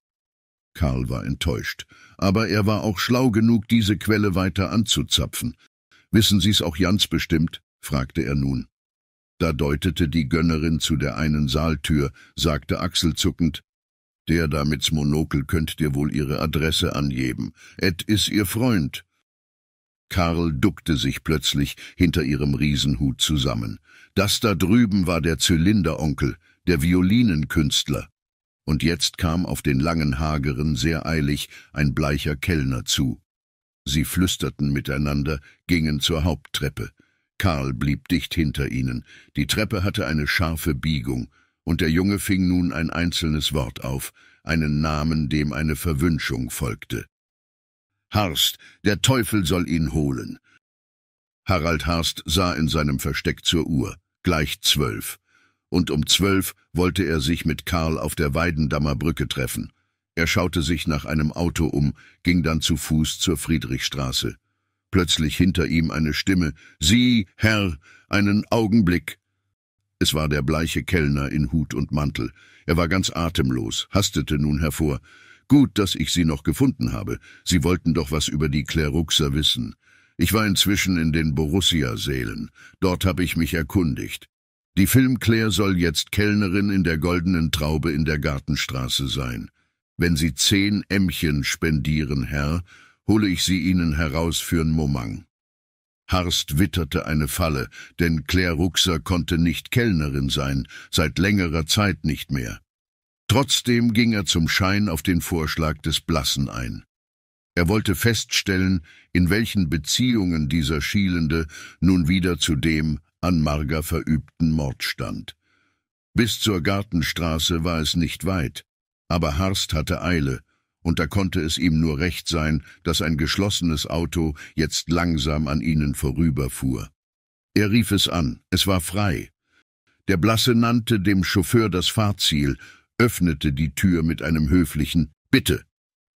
Karl war enttäuscht, aber er war auch schlau genug, diese Quelle weiter anzuzapfen. Wissen Sie's auch Jans bestimmt? fragte er nun. Da deutete die Gönnerin zu der einen Saaltür, sagte Axel zuckend, der da mit's Monokel könnt dir wohl ihre Adresse angeben. Ed is ihr Freund. Karl duckte sich plötzlich hinter ihrem Riesenhut zusammen. Das da drüben war der Zylinderonkel, der Violinenkünstler und jetzt kam auf den langen Hageren sehr eilig ein bleicher Kellner zu. Sie flüsterten miteinander, gingen zur Haupttreppe. Karl blieb dicht hinter ihnen. Die Treppe hatte eine scharfe Biegung, und der Junge fing nun ein einzelnes Wort auf, einen Namen, dem eine Verwünschung folgte. Harst, der Teufel soll ihn holen. Harald Harst sah in seinem Versteck zur Uhr, gleich zwölf und um zwölf wollte er sich mit Karl auf der Weidendammer Brücke treffen. Er schaute sich nach einem Auto um, ging dann zu Fuß zur Friedrichstraße. Plötzlich hinter ihm eine Stimme. Sie, Herr, einen Augenblick. Es war der bleiche Kellner in Hut und Mantel. Er war ganz atemlos, hastete nun hervor. Gut, dass ich Sie noch gefunden habe. Sie wollten doch was über die Kleruxer wissen. Ich war inzwischen in den Borussia-Sälen. Dort habe ich mich erkundigt. Die Filmclair soll jetzt Kellnerin in der Goldenen Traube in der Gartenstraße sein. Wenn Sie zehn Ämmchen spendieren, Herr, hole ich sie Ihnen heraus für'n Momang. Harst witterte eine Falle, denn Claire Ruxer konnte nicht Kellnerin sein, seit längerer Zeit nicht mehr. Trotzdem ging er zum Schein auf den Vorschlag des Blassen ein. Er wollte feststellen, in welchen Beziehungen dieser Schielende nun wieder zu dem an Marga verübten Mord stand. Bis zur Gartenstraße war es nicht weit, aber Harst hatte Eile, und da konnte es ihm nur recht sein, dass ein geschlossenes Auto jetzt langsam an ihnen vorüberfuhr. Er rief es an, es war frei. Der Blasse nannte dem Chauffeur das Fahrziel, öffnete die Tür mit einem höflichen Bitte.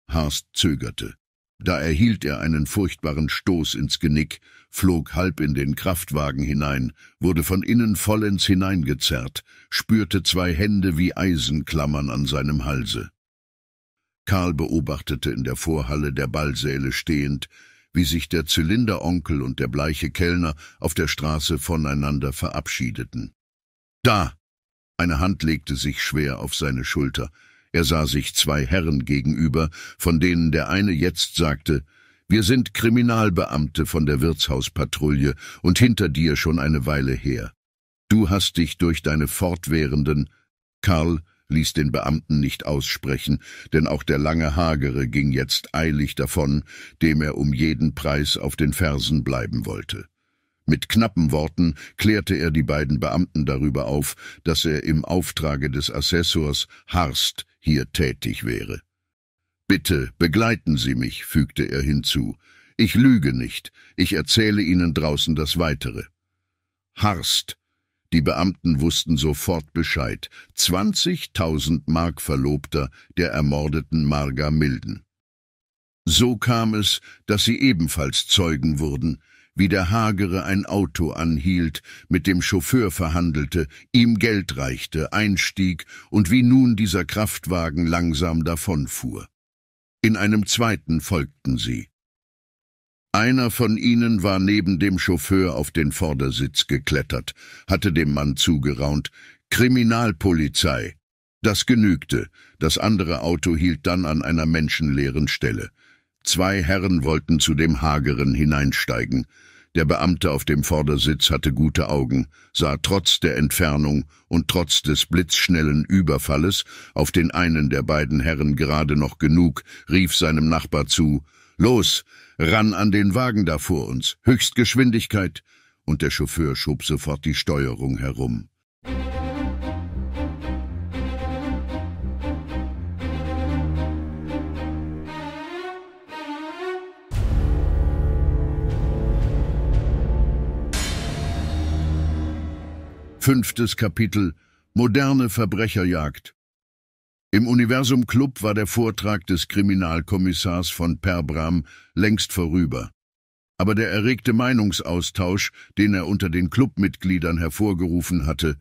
Harst zögerte. Da erhielt er einen furchtbaren Stoß ins Genick, flog halb in den Kraftwagen hinein, wurde von innen vollends hineingezerrt, spürte zwei Hände wie Eisenklammern an seinem Halse. Karl beobachtete in der Vorhalle der Ballsäle stehend, wie sich der Zylinderonkel und der bleiche Kellner auf der Straße voneinander verabschiedeten. Da! Eine Hand legte sich schwer auf seine Schulter. Er sah sich zwei Herren gegenüber, von denen der eine jetzt sagte, wir sind Kriminalbeamte von der Wirtshauspatrouille und hinter dir schon eine Weile her. Du hast dich durch deine fortwährenden... Karl ließ den Beamten nicht aussprechen, denn auch der lange Hagere ging jetzt eilig davon, dem er um jeden Preis auf den Fersen bleiben wollte. Mit knappen Worten klärte er die beiden Beamten darüber auf, dass er im Auftrage des Assessors Harst hier tätig wäre. Bitte begleiten Sie mich, fügte er hinzu. Ich lüge nicht, ich erzähle Ihnen draußen das Weitere. Harst. Die Beamten wussten sofort Bescheid. Zwanzigtausend Mark Verlobter der ermordeten Marga Milden. So kam es, dass sie ebenfalls Zeugen wurden wie der Hagere ein Auto anhielt, mit dem Chauffeur verhandelte, ihm Geld reichte, einstieg und wie nun dieser Kraftwagen langsam davonfuhr. In einem zweiten folgten sie. Einer von ihnen war neben dem Chauffeur auf den Vordersitz geklettert, hatte dem Mann zugeraunt, Kriminalpolizei. Das genügte, das andere Auto hielt dann an einer menschenleeren Stelle. Zwei Herren wollten zu dem Hageren hineinsteigen. Der Beamte auf dem Vordersitz hatte gute Augen, sah trotz der Entfernung und trotz des blitzschnellen Überfalles auf den einen der beiden Herren gerade noch genug, rief seinem Nachbar zu Los, ran an den Wagen da vor uns, Höchstgeschwindigkeit. Und der Chauffeur schob sofort die Steuerung herum. Fünftes Kapitel Moderne Verbrecherjagd Im Universum Club war der Vortrag des Kriminalkommissars von Perbram längst vorüber. Aber der erregte Meinungsaustausch, den er unter den Clubmitgliedern hervorgerufen hatte,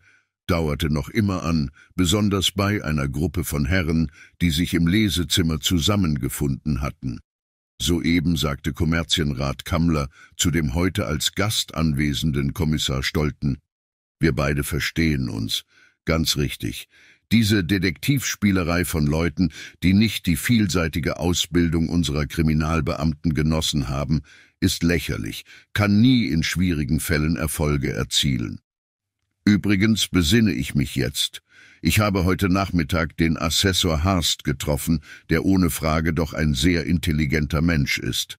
dauerte noch immer an, besonders bei einer Gruppe von Herren, die sich im Lesezimmer zusammengefunden hatten. Soeben sagte Kommerzienrat Kammler zu dem heute als Gast anwesenden Kommissar Stolten, wir beide verstehen uns. Ganz richtig. Diese Detektivspielerei von Leuten, die nicht die vielseitige Ausbildung unserer Kriminalbeamten genossen haben, ist lächerlich, kann nie in schwierigen Fällen Erfolge erzielen. Übrigens besinne ich mich jetzt. Ich habe heute Nachmittag den Assessor Harst getroffen, der ohne Frage doch ein sehr intelligenter Mensch ist.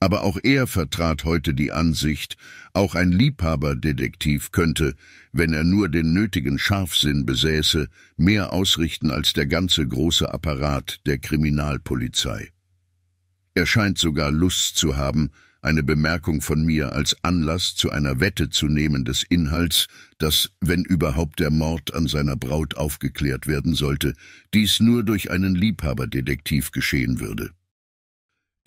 Aber auch er vertrat heute die Ansicht, auch ein Liebhaberdetektiv könnte, wenn er nur den nötigen Scharfsinn besäße, mehr ausrichten als der ganze große Apparat der Kriminalpolizei. Er scheint sogar Lust zu haben, eine Bemerkung von mir als Anlass zu einer Wette zu nehmen des Inhalts, dass, wenn überhaupt der Mord an seiner Braut aufgeklärt werden sollte, dies nur durch einen Liebhaberdetektiv geschehen würde.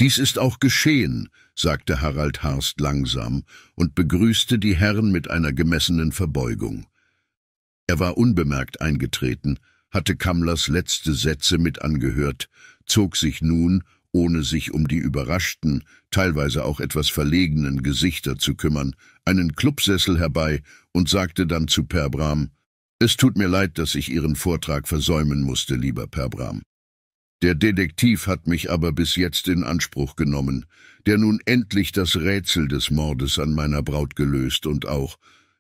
Dies ist auch geschehen, sagte Harald Harst langsam und begrüßte die Herren mit einer gemessenen Verbeugung. Er war unbemerkt eingetreten, hatte Kammlers letzte Sätze mit angehört, zog sich nun, ohne sich um die überraschten, teilweise auch etwas verlegenen Gesichter zu kümmern, einen Klubsessel herbei und sagte dann zu Perbram, »Es tut mir leid, dass ich Ihren Vortrag versäumen musste, lieber Perbram. Der Detektiv hat mich aber bis jetzt in Anspruch genommen, der nun endlich das Rätsel des Mordes an meiner Braut gelöst und auch,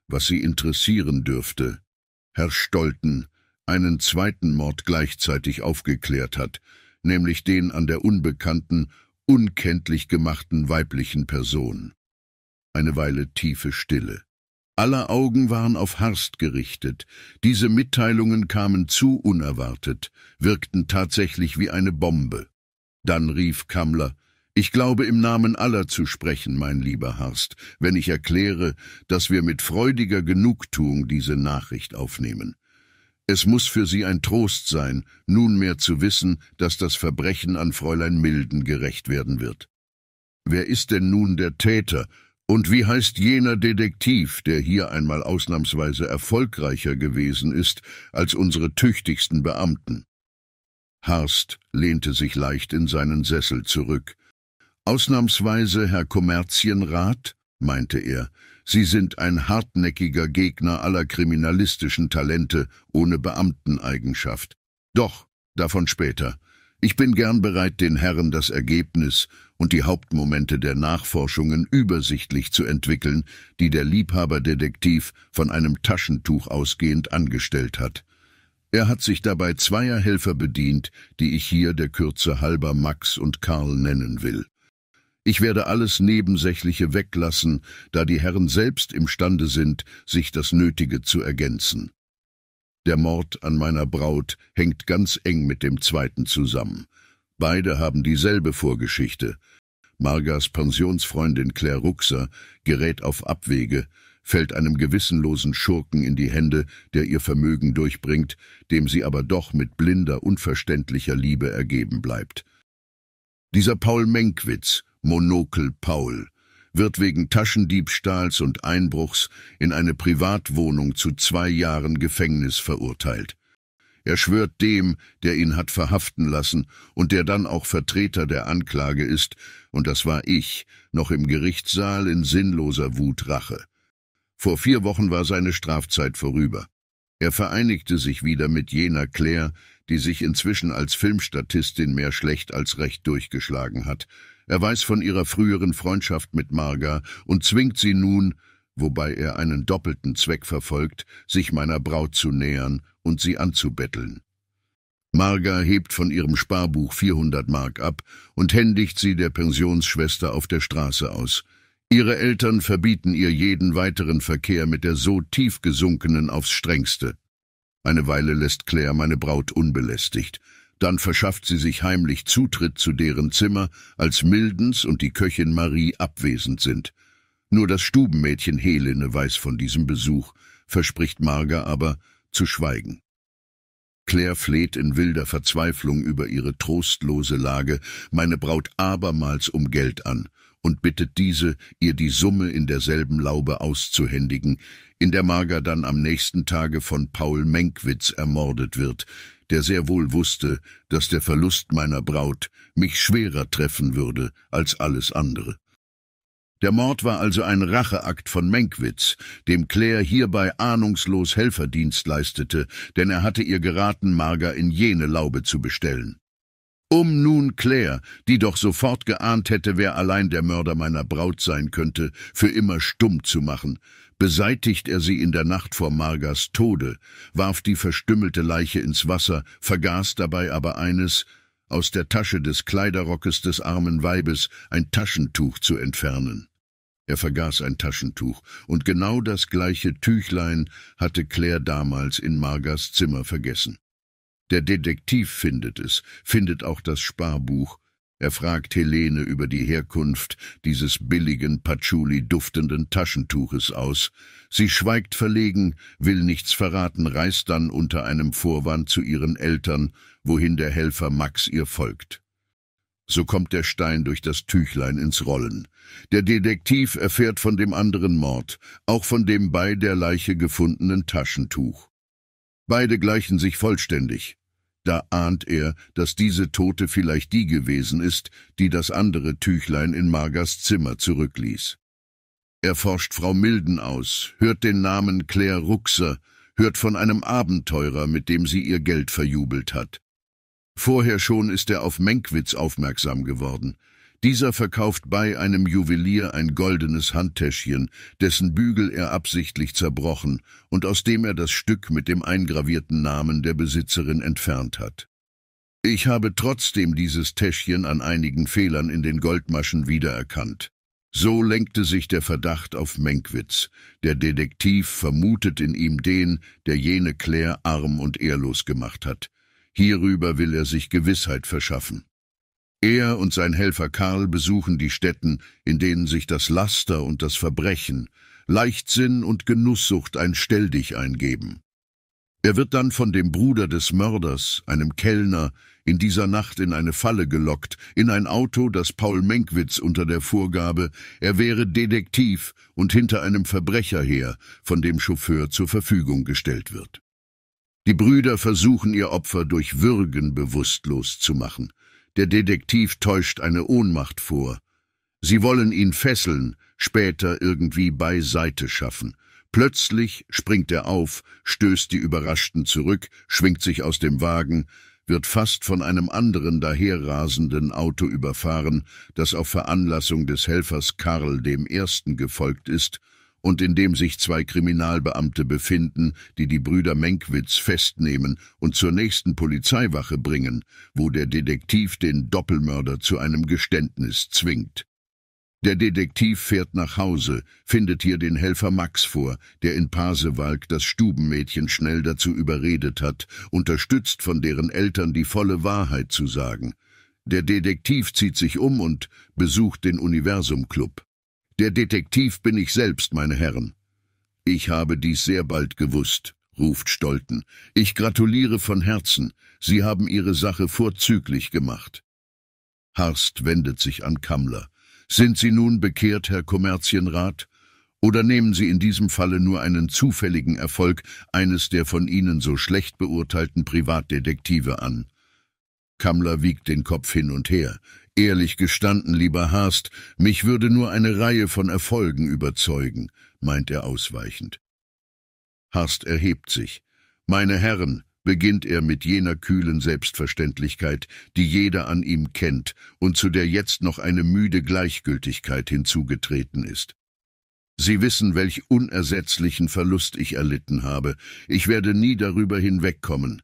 was sie interessieren dürfte, Herr Stolten, einen zweiten Mord gleichzeitig aufgeklärt hat, nämlich den an der unbekannten, unkenntlich gemachten weiblichen Person. Eine Weile tiefe Stille. Aller Augen waren auf Harst gerichtet. Diese Mitteilungen kamen zu unerwartet, wirkten tatsächlich wie eine Bombe. Dann rief Kammler, ich glaube im Namen aller zu sprechen, mein lieber Harst, wenn ich erkläre, dass wir mit freudiger Genugtuung diese Nachricht aufnehmen. Es muss für Sie ein Trost sein, nunmehr zu wissen, dass das Verbrechen an Fräulein Milden gerecht werden wird. Wer ist denn nun der Täter, und wie heißt jener Detektiv, der hier einmal ausnahmsweise erfolgreicher gewesen ist als unsere tüchtigsten Beamten? Harst lehnte sich leicht in seinen Sessel zurück. Ausnahmsweise, Herr Kommerzienrat, meinte er, Sie sind ein hartnäckiger Gegner aller kriminalistischen Talente ohne Beamteneigenschaft. Doch, davon später. Ich bin gern bereit, den Herren das Ergebnis und die Hauptmomente der Nachforschungen übersichtlich zu entwickeln, die der Liebhaberdetektiv von einem Taschentuch ausgehend angestellt hat. Er hat sich dabei zweier Helfer bedient, die ich hier der Kürze halber Max und Karl nennen will. Ich werde alles Nebensächliche weglassen, da die Herren selbst imstande sind, sich das Nötige zu ergänzen. Der Mord an meiner Braut hängt ganz eng mit dem zweiten zusammen. Beide haben dieselbe Vorgeschichte, Margas Pensionsfreundin Claire Ruxer gerät auf Abwege, fällt einem gewissenlosen Schurken in die Hände, der ihr Vermögen durchbringt, dem sie aber doch mit blinder, unverständlicher Liebe ergeben bleibt. Dieser Paul Menkwitz, Monokel Paul, wird wegen Taschendiebstahls und Einbruchs in eine Privatwohnung zu zwei Jahren Gefängnis verurteilt. Er schwört dem, der ihn hat verhaften lassen und der dann auch Vertreter der Anklage ist, und das war ich, noch im Gerichtssaal in sinnloser Wut Rache. Vor vier Wochen war seine Strafzeit vorüber. Er vereinigte sich wieder mit jener Claire, die sich inzwischen als Filmstatistin mehr schlecht als recht durchgeschlagen hat. Er weiß von ihrer früheren Freundschaft mit Marga und zwingt sie nun, wobei er einen doppelten Zweck verfolgt, sich meiner Braut zu nähern und sie anzubetteln. Marga hebt von ihrem Sparbuch 400 Mark ab und händigt sie der Pensionsschwester auf der Straße aus. Ihre Eltern verbieten ihr jeden weiteren Verkehr mit der so tief gesunkenen aufs strengste. Eine Weile lässt Claire meine Braut unbelästigt. Dann verschafft sie sich heimlich Zutritt zu deren Zimmer, als Mildens und die Köchin Marie abwesend sind. Nur das Stubenmädchen Helene weiß von diesem Besuch, verspricht Marga aber, zu schweigen. Claire fleht in wilder Verzweiflung über ihre trostlose Lage meine Braut abermals um Geld an und bittet diese, ihr die Summe in derselben Laube auszuhändigen, in der Marga dann am nächsten Tage von Paul Menkwitz ermordet wird, der sehr wohl wusste, dass der Verlust meiner Braut mich schwerer treffen würde als alles andere. Der Mord war also ein Racheakt von Menkwitz, dem Claire hierbei ahnungslos Helferdienst leistete, denn er hatte ihr geraten, Marga in jene Laube zu bestellen. Um nun Claire, die doch sofort geahnt hätte, wer allein der Mörder meiner Braut sein könnte, für immer stumm zu machen, beseitigt er sie in der Nacht vor Margas Tode, warf die verstümmelte Leiche ins Wasser, vergaß dabei aber eines, aus der Tasche des Kleiderrockes des armen Weibes ein Taschentuch zu entfernen. Er vergaß ein Taschentuch, und genau das gleiche Tüchlein hatte Claire damals in Margas Zimmer vergessen. Der Detektiv findet es, findet auch das Sparbuch. Er fragt Helene über die Herkunft dieses billigen, patchouli-duftenden Taschentuches aus. Sie schweigt verlegen, will nichts verraten, reist dann unter einem Vorwand zu ihren Eltern, wohin der Helfer Max ihr folgt. So kommt der Stein durch das Tüchlein ins Rollen. Der Detektiv erfährt von dem anderen Mord, auch von dem bei der Leiche gefundenen Taschentuch. Beide gleichen sich vollständig. Da ahnt er, dass diese Tote vielleicht die gewesen ist, die das andere Tüchlein in Margas Zimmer zurückließ. Er forscht Frau Milden aus, hört den Namen Claire Ruxer, hört von einem Abenteurer, mit dem sie ihr Geld verjubelt hat. Vorher schon ist er auf Menkwitz aufmerksam geworden. Dieser verkauft bei einem Juwelier ein goldenes Handtäschchen, dessen Bügel er absichtlich zerbrochen und aus dem er das Stück mit dem eingravierten Namen der Besitzerin entfernt hat. Ich habe trotzdem dieses Täschchen an einigen Fehlern in den Goldmaschen wiedererkannt. So lenkte sich der Verdacht auf Menkwitz. Der Detektiv vermutet in ihm den, der jene Claire arm und ehrlos gemacht hat. Hierüber will er sich Gewissheit verschaffen. Er und sein Helfer Karl besuchen die Stätten, in denen sich das Laster und das Verbrechen, Leichtsinn und Genusssucht ein Stelldich eingeben. Er wird dann von dem Bruder des Mörders, einem Kellner, in dieser Nacht in eine Falle gelockt, in ein Auto, das Paul Menkwitz unter der Vorgabe, er wäre Detektiv und hinter einem Verbrecher her, von dem Chauffeur zur Verfügung gestellt wird. Die Brüder versuchen ihr Opfer durch Würgen bewusstlos zu machen. Der Detektiv täuscht eine Ohnmacht vor. Sie wollen ihn fesseln, später irgendwie beiseite schaffen. Plötzlich springt er auf, stößt die Überraschten zurück, schwingt sich aus dem Wagen, wird fast von einem anderen daherrasenden Auto überfahren, das auf Veranlassung des Helfers Karl dem Ersten gefolgt ist und in dem sich zwei Kriminalbeamte befinden, die die Brüder Menkwitz festnehmen und zur nächsten Polizeiwache bringen, wo der Detektiv den Doppelmörder zu einem Geständnis zwingt. Der Detektiv fährt nach Hause, findet hier den Helfer Max vor, der in Pasewalk das Stubenmädchen schnell dazu überredet hat, unterstützt von deren Eltern die volle Wahrheit zu sagen. Der Detektiv zieht sich um und besucht den Universum Club. Der Detektiv bin ich selbst, meine Herren. Ich habe dies sehr bald gewusst, ruft Stolten. Ich gratuliere von Herzen. Sie haben Ihre Sache vorzüglich gemacht. Harst wendet sich an Kammler. Sind Sie nun bekehrt, Herr Kommerzienrat? Oder nehmen Sie in diesem Falle nur einen zufälligen Erfolg eines der von Ihnen so schlecht beurteilten Privatdetektive an? Kammler wiegt den Kopf hin und her. Ehrlich gestanden, lieber Haast, mich würde nur eine Reihe von Erfolgen überzeugen, meint er ausweichend. Haast erhebt sich. Meine Herren, beginnt er mit jener kühlen Selbstverständlichkeit, die jeder an ihm kennt und zu der jetzt noch eine müde Gleichgültigkeit hinzugetreten ist. Sie wissen, welch unersetzlichen Verlust ich erlitten habe. Ich werde nie darüber hinwegkommen.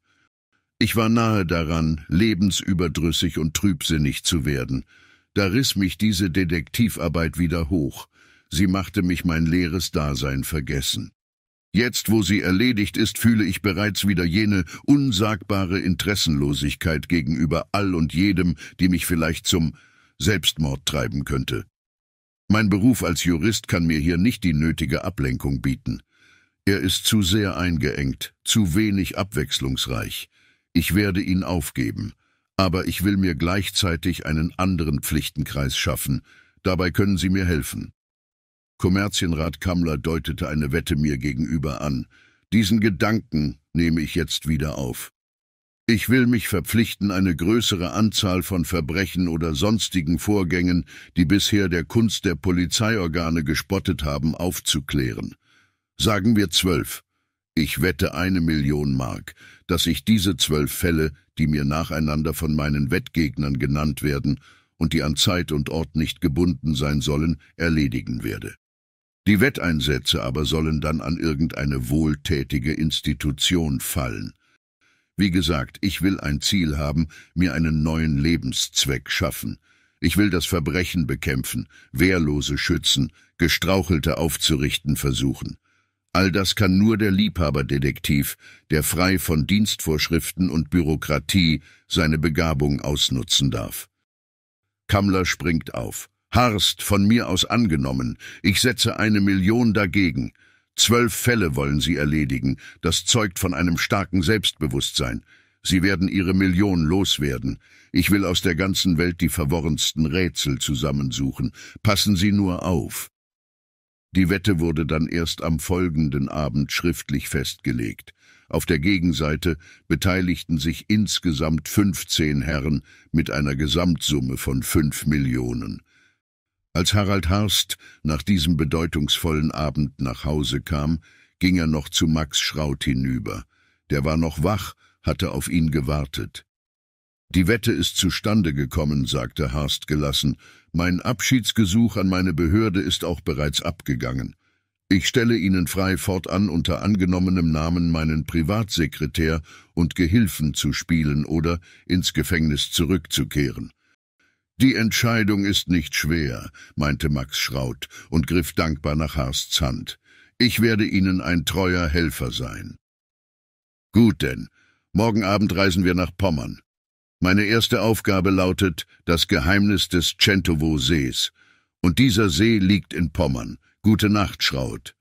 Ich war nahe daran, lebensüberdrüssig und trübsinnig zu werden. Da riss mich diese Detektivarbeit wieder hoch. Sie machte mich mein leeres Dasein vergessen. Jetzt, wo sie erledigt ist, fühle ich bereits wieder jene unsagbare Interessenlosigkeit gegenüber all und jedem, die mich vielleicht zum Selbstmord treiben könnte. Mein Beruf als Jurist kann mir hier nicht die nötige Ablenkung bieten. Er ist zu sehr eingeengt, zu wenig abwechslungsreich. Ich werde ihn aufgeben, aber ich will mir gleichzeitig einen anderen Pflichtenkreis schaffen. Dabei können Sie mir helfen. Kommerzienrat Kammler deutete eine Wette mir gegenüber an. Diesen Gedanken nehme ich jetzt wieder auf. Ich will mich verpflichten, eine größere Anzahl von Verbrechen oder sonstigen Vorgängen, die bisher der Kunst der Polizeiorgane gespottet haben, aufzuklären. Sagen wir zwölf. Ich wette eine Million Mark, dass ich diese zwölf Fälle, die mir nacheinander von meinen Wettgegnern genannt werden und die an Zeit und Ort nicht gebunden sein sollen, erledigen werde. Die Wetteinsätze aber sollen dann an irgendeine wohltätige Institution fallen. Wie gesagt, ich will ein Ziel haben, mir einen neuen Lebenszweck schaffen. Ich will das Verbrechen bekämpfen, Wehrlose schützen, Gestrauchelte aufzurichten versuchen. All das kann nur der Liebhaberdetektiv, der frei von Dienstvorschriften und Bürokratie seine Begabung ausnutzen darf. Kammler springt auf. Harst, von mir aus angenommen. Ich setze eine Million dagegen. Zwölf Fälle wollen sie erledigen. Das zeugt von einem starken Selbstbewusstsein. Sie werden ihre Million loswerden. Ich will aus der ganzen Welt die verworrensten Rätsel zusammensuchen. Passen Sie nur auf. Die Wette wurde dann erst am folgenden Abend schriftlich festgelegt. Auf der Gegenseite beteiligten sich insgesamt 15 Herren mit einer Gesamtsumme von 5 Millionen. Als Harald Harst nach diesem bedeutungsvollen Abend nach Hause kam, ging er noch zu Max Schraut hinüber. Der war noch wach, hatte auf ihn gewartet. Die Wette ist zustande gekommen, sagte Harst gelassen, mein Abschiedsgesuch an meine Behörde ist auch bereits abgegangen. Ich stelle Ihnen frei, fortan unter angenommenem Namen meinen Privatsekretär und Gehilfen zu spielen oder ins Gefängnis zurückzukehren. Die Entscheidung ist nicht schwer, meinte Max Schraut und griff dankbar nach Harsts Hand. Ich werde Ihnen ein treuer Helfer sein. Gut denn. Morgen Abend reisen wir nach Pommern. Meine erste Aufgabe lautet das Geheimnis des Centovo-Sees. Und dieser See liegt in Pommern. Gute Nacht, Schraut.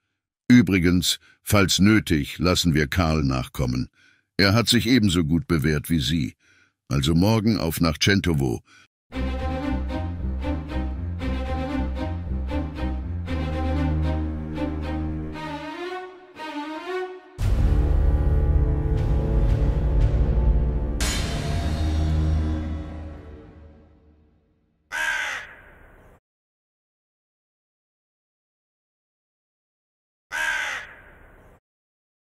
Übrigens, falls nötig, lassen wir Karl nachkommen. Er hat sich ebenso gut bewährt wie Sie. Also morgen auf nach Centovo.